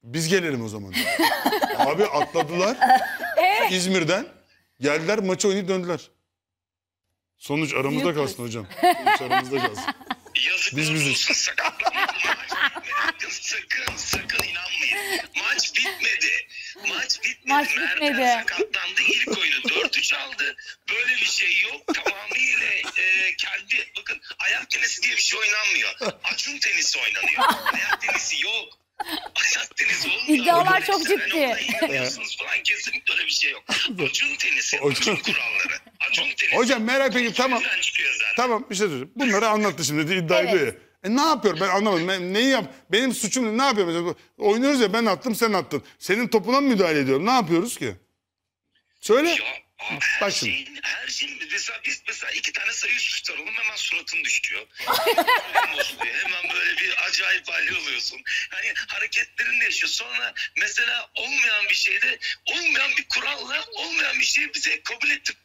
Biz gelelim o zaman. Abi atladılar İzmir'den. Geldiler maçı oynayıp döndüler. Sonuç aramızda kalsın hocam. Sonuç aramızda kalsın. Biz biziz. sakın. sakın sakın inanmayın. Maç bitmedi. Maç bitmedi. Maç Mertel sakatlandı ilk oyunu 4-3 aldı. Böyle bir şey yok. Tamamıyla kendi bakın ayak tenisi diye bir şey oynanmıyor. açın tenisi oynanıyor. ayak tenisi yok. Ayak tenisi olmuyor. İddialar çok ciddi. Hani falan kesinlikle öyle bir şey yok. Acun tenisi, acun kuralları. Acun tenisi. Hocam merak ediyorum tamam. Tamam bir şey söyleyeyim. Bunları anlattı şimdi iddia evet. ediyor E ne yapıyorum ben anlamadım. Ben, neyi yap? Benim suçum ne yapıyorum? Oynuyoruz ya ben attım sen attın. Senin topuna mı müdahale ediyorum? Ne yapıyoruz ki? Söyle. Ya her Başım. şeyin, her mesela biz mesela iki tane sayı sustar oğlum hemen suratın düşüyor. hemen böyle bir acayip hali oluyorsun. Hani hareketlerini yaşıyor. Sonra mesela olmayan bir şeyde olmayan bir kuralla olmayan bir şeyi bize kabul ettir,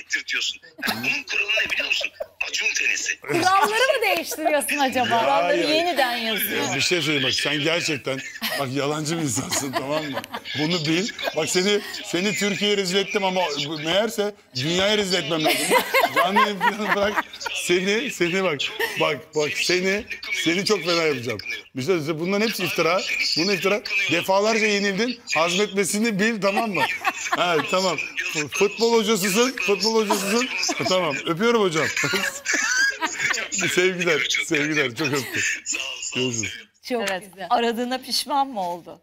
ettirtiyorsun. Yani bunun kuralı ne biliyor musun? Acun tenisi. Kuralları mı değiştiriyorsun acaba? Kuralları ya. yeniden yazıyor. Bir şey söyleyeyim bak sen gerçekten bak yalancı bir insansın tamam mı? Bunu bil. Bak seni seni Türkiye'ye rezil ettim ama Meğerse dünyayı rezil etmem lazım. Canlı yayın falan bırak. Seni, seni bak. Bak, bak seni, seni çok fena yapacağım. Şey Müsaade bunların hepsi iftira. Bunun iftira. Defalarca yenildin. Hazmetmesini bil tamam mı? Ha tamam. Futbol hocasısın. Futbol hocasısın. tamam. Öpüyorum hocam. sevgiler. Sevgiler. Çok öptüm. Sağ ol. Görüşürüz. Çok evet. güzel. Aradığına pişman mı oldu?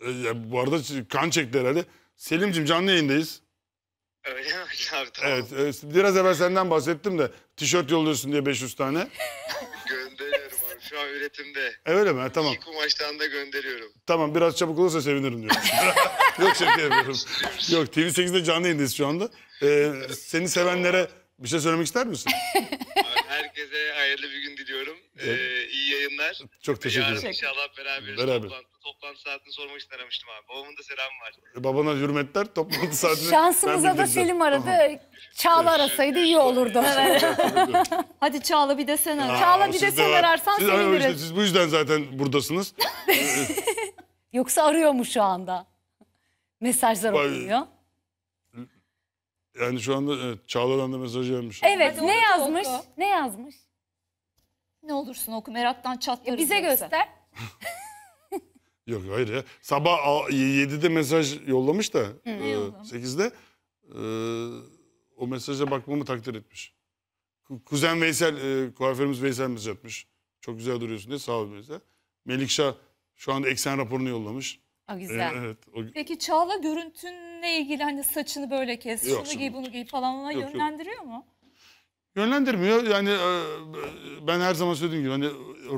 E, ya, bu arada kan çekti herhalde. Selim'cim canlı yayındayız. Öyle mi abi tamam. Evet, biraz evvel senden bahsettim de tişört yolluyorsun diye 500 tane. gönderiyorum abi şu an üretimde. Evet öyle mi? Tamam. İlk kumaştan da gönderiyorum. Tamam biraz çabuk olursa sevinirim diyorum. Yok şaka yapıyorum. Yok TV8'de canlı yayındayız şu anda. Ee, seni sevenlere bir şey söylemek ister misin? Abi herkese hayırlı bir gün diliyorum. Ee, iyi yayınlar. Çok teşekkür ederim. İnşallah beraberiz. Beraber. Toplantı, toplantı saatini sormak için aramıştım abi. Babamın da selamı var. E, babana hürmetler toplantı saatini. Şansımıza da Selim aradı. Çağla arasaydı iyi olurdu. Hadi Çağla bir de sen ara. Çağla bir de sen ararsan siz, seviniriz. Işte, siz bu yüzden zaten buradasınız. Yoksa arıyor mu şu anda? Mesajlar okunuyor. Yani şu anda evet, Çağla'dan da mesaj gelmiş. Evet, ne yazmış? Ne yazmış? Ne olursun oku meraktan çatlarız. E bize yoksa. göster. Yok hayır ya. Sabah 7'de mesaj yollamış da e, 8'de e, o mesaja bakmamı takdir etmiş. Kuzen Veysel, e, kuaförümüz Veysel mesaj atmış. Çok güzel duruyorsun diye sağ ol Veysel. Melikşah şu anda eksen raporunu yollamış. Aa, güzel. Ee, evet, o... Peki Çağla görüntünle ilgili hani saçını böyle kes, yok, şunu giy bunu giy falan yok, yönlendiriyor yok. mu? Yönlendirmiyor. Yani e, ben her zaman söylediğim gibi hani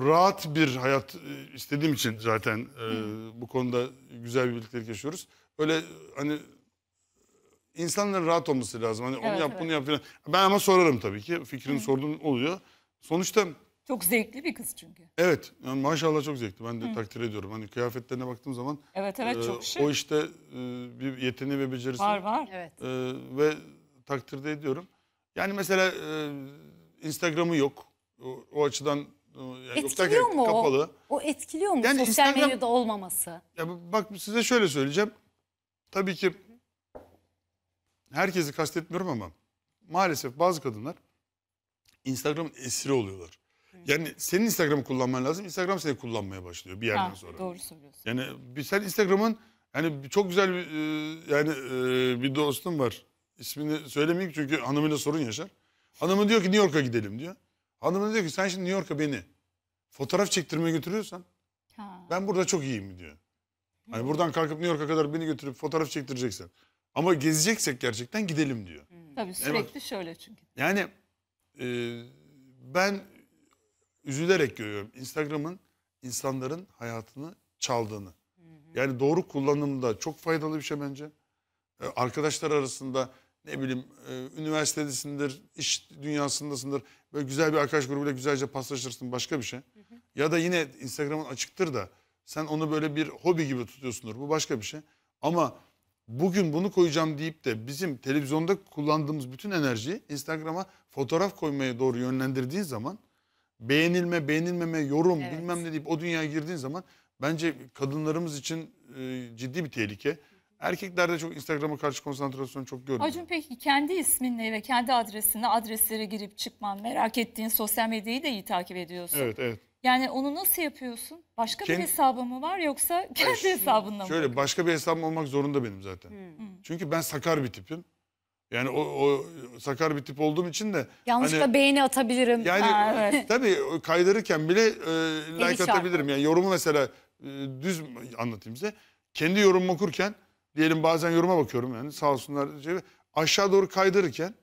rahat bir hayat e, istediğim için zaten e, bu konuda güzel bir birliktelik yaşıyoruz. Öyle hani insanların rahat olması lazım. Hani onu yap, evet. bunu yap falan. Ben ama sorarım tabii ki. Fikrini sorduğun oluyor. Sonuçta Çok zevkli bir kız çünkü. evet yani maşallah çok zevkli. Ben de takdir ediyorum. Hani kıyafetlerine baktığım zaman Evet evet e, çok şık. o işte e, bir yeteneği ve becerisi Var var. Evet. e, ve takdirde ediyorum. Yani mesela e, Instagram'ı yok. O, o açıdan e, yani yok etkiliyor mu kapalı. o? O etkiliyor mu Yani sosyal Instagram- medyada olmaması? Ya bak size şöyle söyleyeceğim. Tabii ki herkesi kastetmiyorum ama maalesef bazı kadınlar Instagram'ın esiri oluyorlar. Yani senin Instagram'ı kullanman lazım. Instagram seni kullanmaya başlıyor bir yerden Ha, sonra. doğru söylüyorsun. Yani sen Instagram'ın yani çok güzel bir, yani bir dostum var ismini söylemeyeyim çünkü hanımıyla sorun yaşar. Hanımı diyor ki New York'a gidelim diyor. Hanımı diyor ki sen şimdi New York'a beni fotoğraf çektirmeye götürüyorsan ha. ben burada çok iyiyim diyor. Hani buradan kalkıp New York'a kadar beni götürüp fotoğraf çektireceksin. Ama gezeceksek gerçekten gidelim diyor. Hmm. Tabii sürekli evet. şöyle çünkü. Yani e, ben üzülerek görüyorum Instagram'ın insanların hayatını çaldığını. Hı Yani doğru kullanımda çok faydalı bir şey bence. E, arkadaşlar arasında ne bileyim e, üniversitedesindir, iş dünyasındasındır. Böyle güzel bir arkadaş grubuyla güzelce paslaşırsın başka bir şey. Hı hı. Ya da yine Instagram'ın açıktır da sen onu böyle bir hobi gibi tutuyorsundur. Bu başka bir şey. Ama bugün bunu koyacağım deyip de bizim televizyonda kullandığımız bütün enerjiyi Instagram'a fotoğraf koymaya doğru yönlendirdiğin zaman beğenilme, beğenilmeme, yorum evet. bilmem ne deyip o dünyaya girdiğin zaman bence kadınlarımız için e, ciddi bir tehlike. Erkeklerde çok Instagram'a karşı konsantrasyon çok görmüyorum. Acun peki kendi isminle ve kendi adresine adreslere girip çıkman, merak ettiğin sosyal medyayı da iyi takip ediyorsun. Evet, evet. Yani onu nasıl yapıyorsun? Başka Kend... bir hesabın mı var yoksa kendi Ay, hesabınla mı? Şöyle başka bir hesabım olmak zorunda benim zaten. Hmm. hmm. Çünkü ben sakar bir tipim. Yani o, o sakar bir tip olduğum için de... Yanlışlıkla hani, beğeni atabilirim. Yani ha, evet. tabii kaydırırken bile e, like atabilirim. Yani yorumu mesela e, düz anlatayım size. Kendi yorumumu okurken diyelim bazen yoruma bakıyorum yani sağ olsunlar şey, aşağı doğru kaydırırken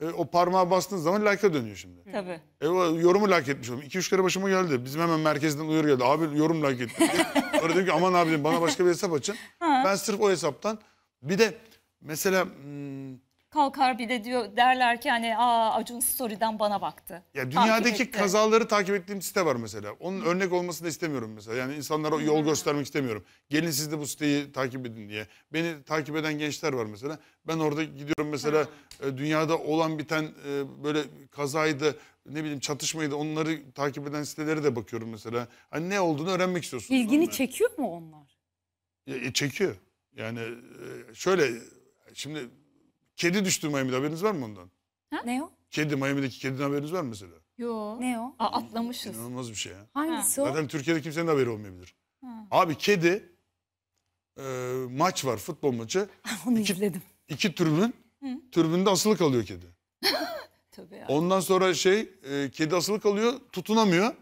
e, o parmağa bastığın zaman like'a dönüyor şimdi. Tabii. E, o yorumu like etmiş oldum. 2-3 kere başıma geldi. Bizim hemen merkezden uyarı geldi. Abi yorum like etti Sonra dedim ki aman abi bana başka bir hesap açın. ben sırf o hesaptan bir de mesela hmm, kalkar bir de diyor derler ki hani aa Acun Story'den bana baktı. Ya dünyadaki kazaları takip ettiğim site var mesela. Onun Hı. örnek olmasını istemiyorum mesela. Yani insanlara yol Hı. Hmm. göstermek istemiyorum. Gelin siz de bu siteyi takip edin diye. Beni takip eden gençler var mesela. Ben orada gidiyorum mesela Hı. Hmm. E, dünyada olan biten e, böyle kazaydı ne bileyim çatışmaydı onları takip eden sitelere de bakıyorum mesela. Hani ne olduğunu öğrenmek istiyorsunuz. İlgini sonra. çekiyor mu onlar? Ya, e, e, çekiyor. Yani şöyle şimdi Kedi düştü Miami'de haberiniz var mı ondan? Ha? Ne o? Kedi Miami'deki kediden haberiniz var mı mesela? Yo. Ne o? Aa, atlamışız. İnanılmaz bir şey ya. Hangisi o? Zaten Türkiye'de kimsenin haberi olmayabilir. Ha. Abi kedi e, maç var futbol maçı. Onu iki, izledim. İki tribün. Hı. Tribünde asılı kalıyor kedi. Tabii ya. Ondan sonra şey e, kedi asılı kalıyor tutunamıyor.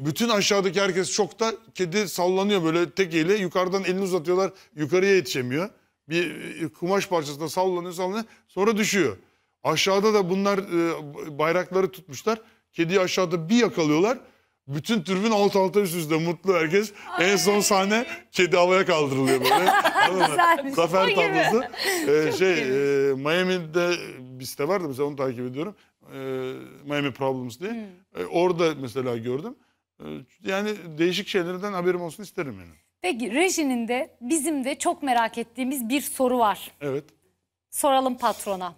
Bütün aşağıdaki herkes şokta. Kedi sallanıyor böyle tek eli Yukarıdan elini uzatıyorlar. Yukarıya yetişemiyor bir e, kumaş parçasına sallanıyor sallanıyor sonra düşüyor. Aşağıda da bunlar e, bayrakları tutmuşlar. Kediyi aşağıda bir yakalıyorlar. Bütün türbün alt alta üst üste mutlu herkes. Ay. En son sahne kedi havaya kaldırılıyor böyle. Zafer tablosu. Ee, şey e, Miami'de bir site vardı mesela onu takip ediyorum. Ee, Miami Problems diye. Hmm. Ee, orada mesela gördüm. E, yani değişik şeylerden haberim olsun isterim yani. Peki rejinin de bizim de çok merak ettiğimiz bir soru var. Evet. Soralım patrona.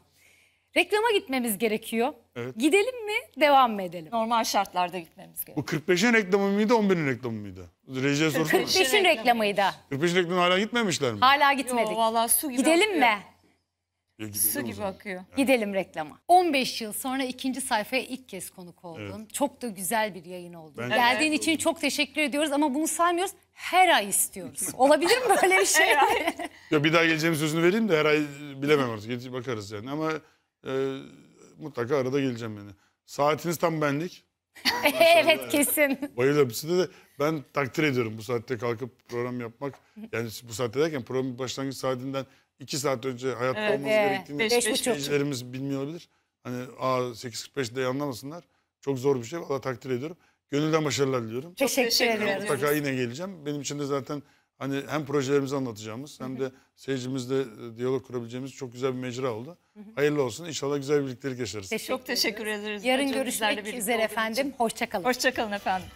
Reklama gitmemiz gerekiyor. Evet. Gidelim mi devam mı edelim? Normal şartlarda gitmemiz gerekiyor. Bu 45'in reklamı mıydı 11'in reklamı mıydı? Rejiye sorsun. 45'in reklamıydı. 45'in reklamı hala gitmemişler mi? Hala gitmedik. Yo, vallahi su gibi Gidelim akıyor. mi? Su gibi akıyor. Evet. Gidelim reklama. 15 yıl sonra ikinci sayfaya ilk kez konuk oldun. Evet. Çok da güzel bir yayın oldu. Ben Geldiğin için oldum. çok teşekkür ediyoruz ama bunu saymıyoruz. Her ay istiyoruz. Olabilir mi böyle bir şey? ya bir daha geleceğim sözünü vereyim de her ay bilemem artık. Bakarız yani ama e, mutlaka arada geleceğim yani. Saatiniz tam benlik. evet kesin. Bayılıyorum size de ben takdir ediyorum bu saatte kalkıp program yapmak. Yani bu saatte derken programın başlangıç saatinden 2 saat önce hayatta Evet, olması evet. gerektiğini izleyicilerimiz bilmiyor olabilir. Hani a 8.45'de yanlamasınlar. Çok zor bir şey. Valla takdir ediyorum. Gönülden başarılar diliyorum. Teşekkür teşekkür ederim. ediyoruz. Mutlaka yine geleceğim. Benim için de zaten hani hem projelerimizi anlatacağımız hem de seyircimizle e, diyalog kurabileceğimiz çok güzel bir mecra oldu. Hayırlı olsun. İnşallah güzel bir birliktelik yaşarız. Çok teşekkür ederiz. Yarın Çok güzel görüşmek üzere efendim. Hoşçakalın. Hoşçakalın efendim.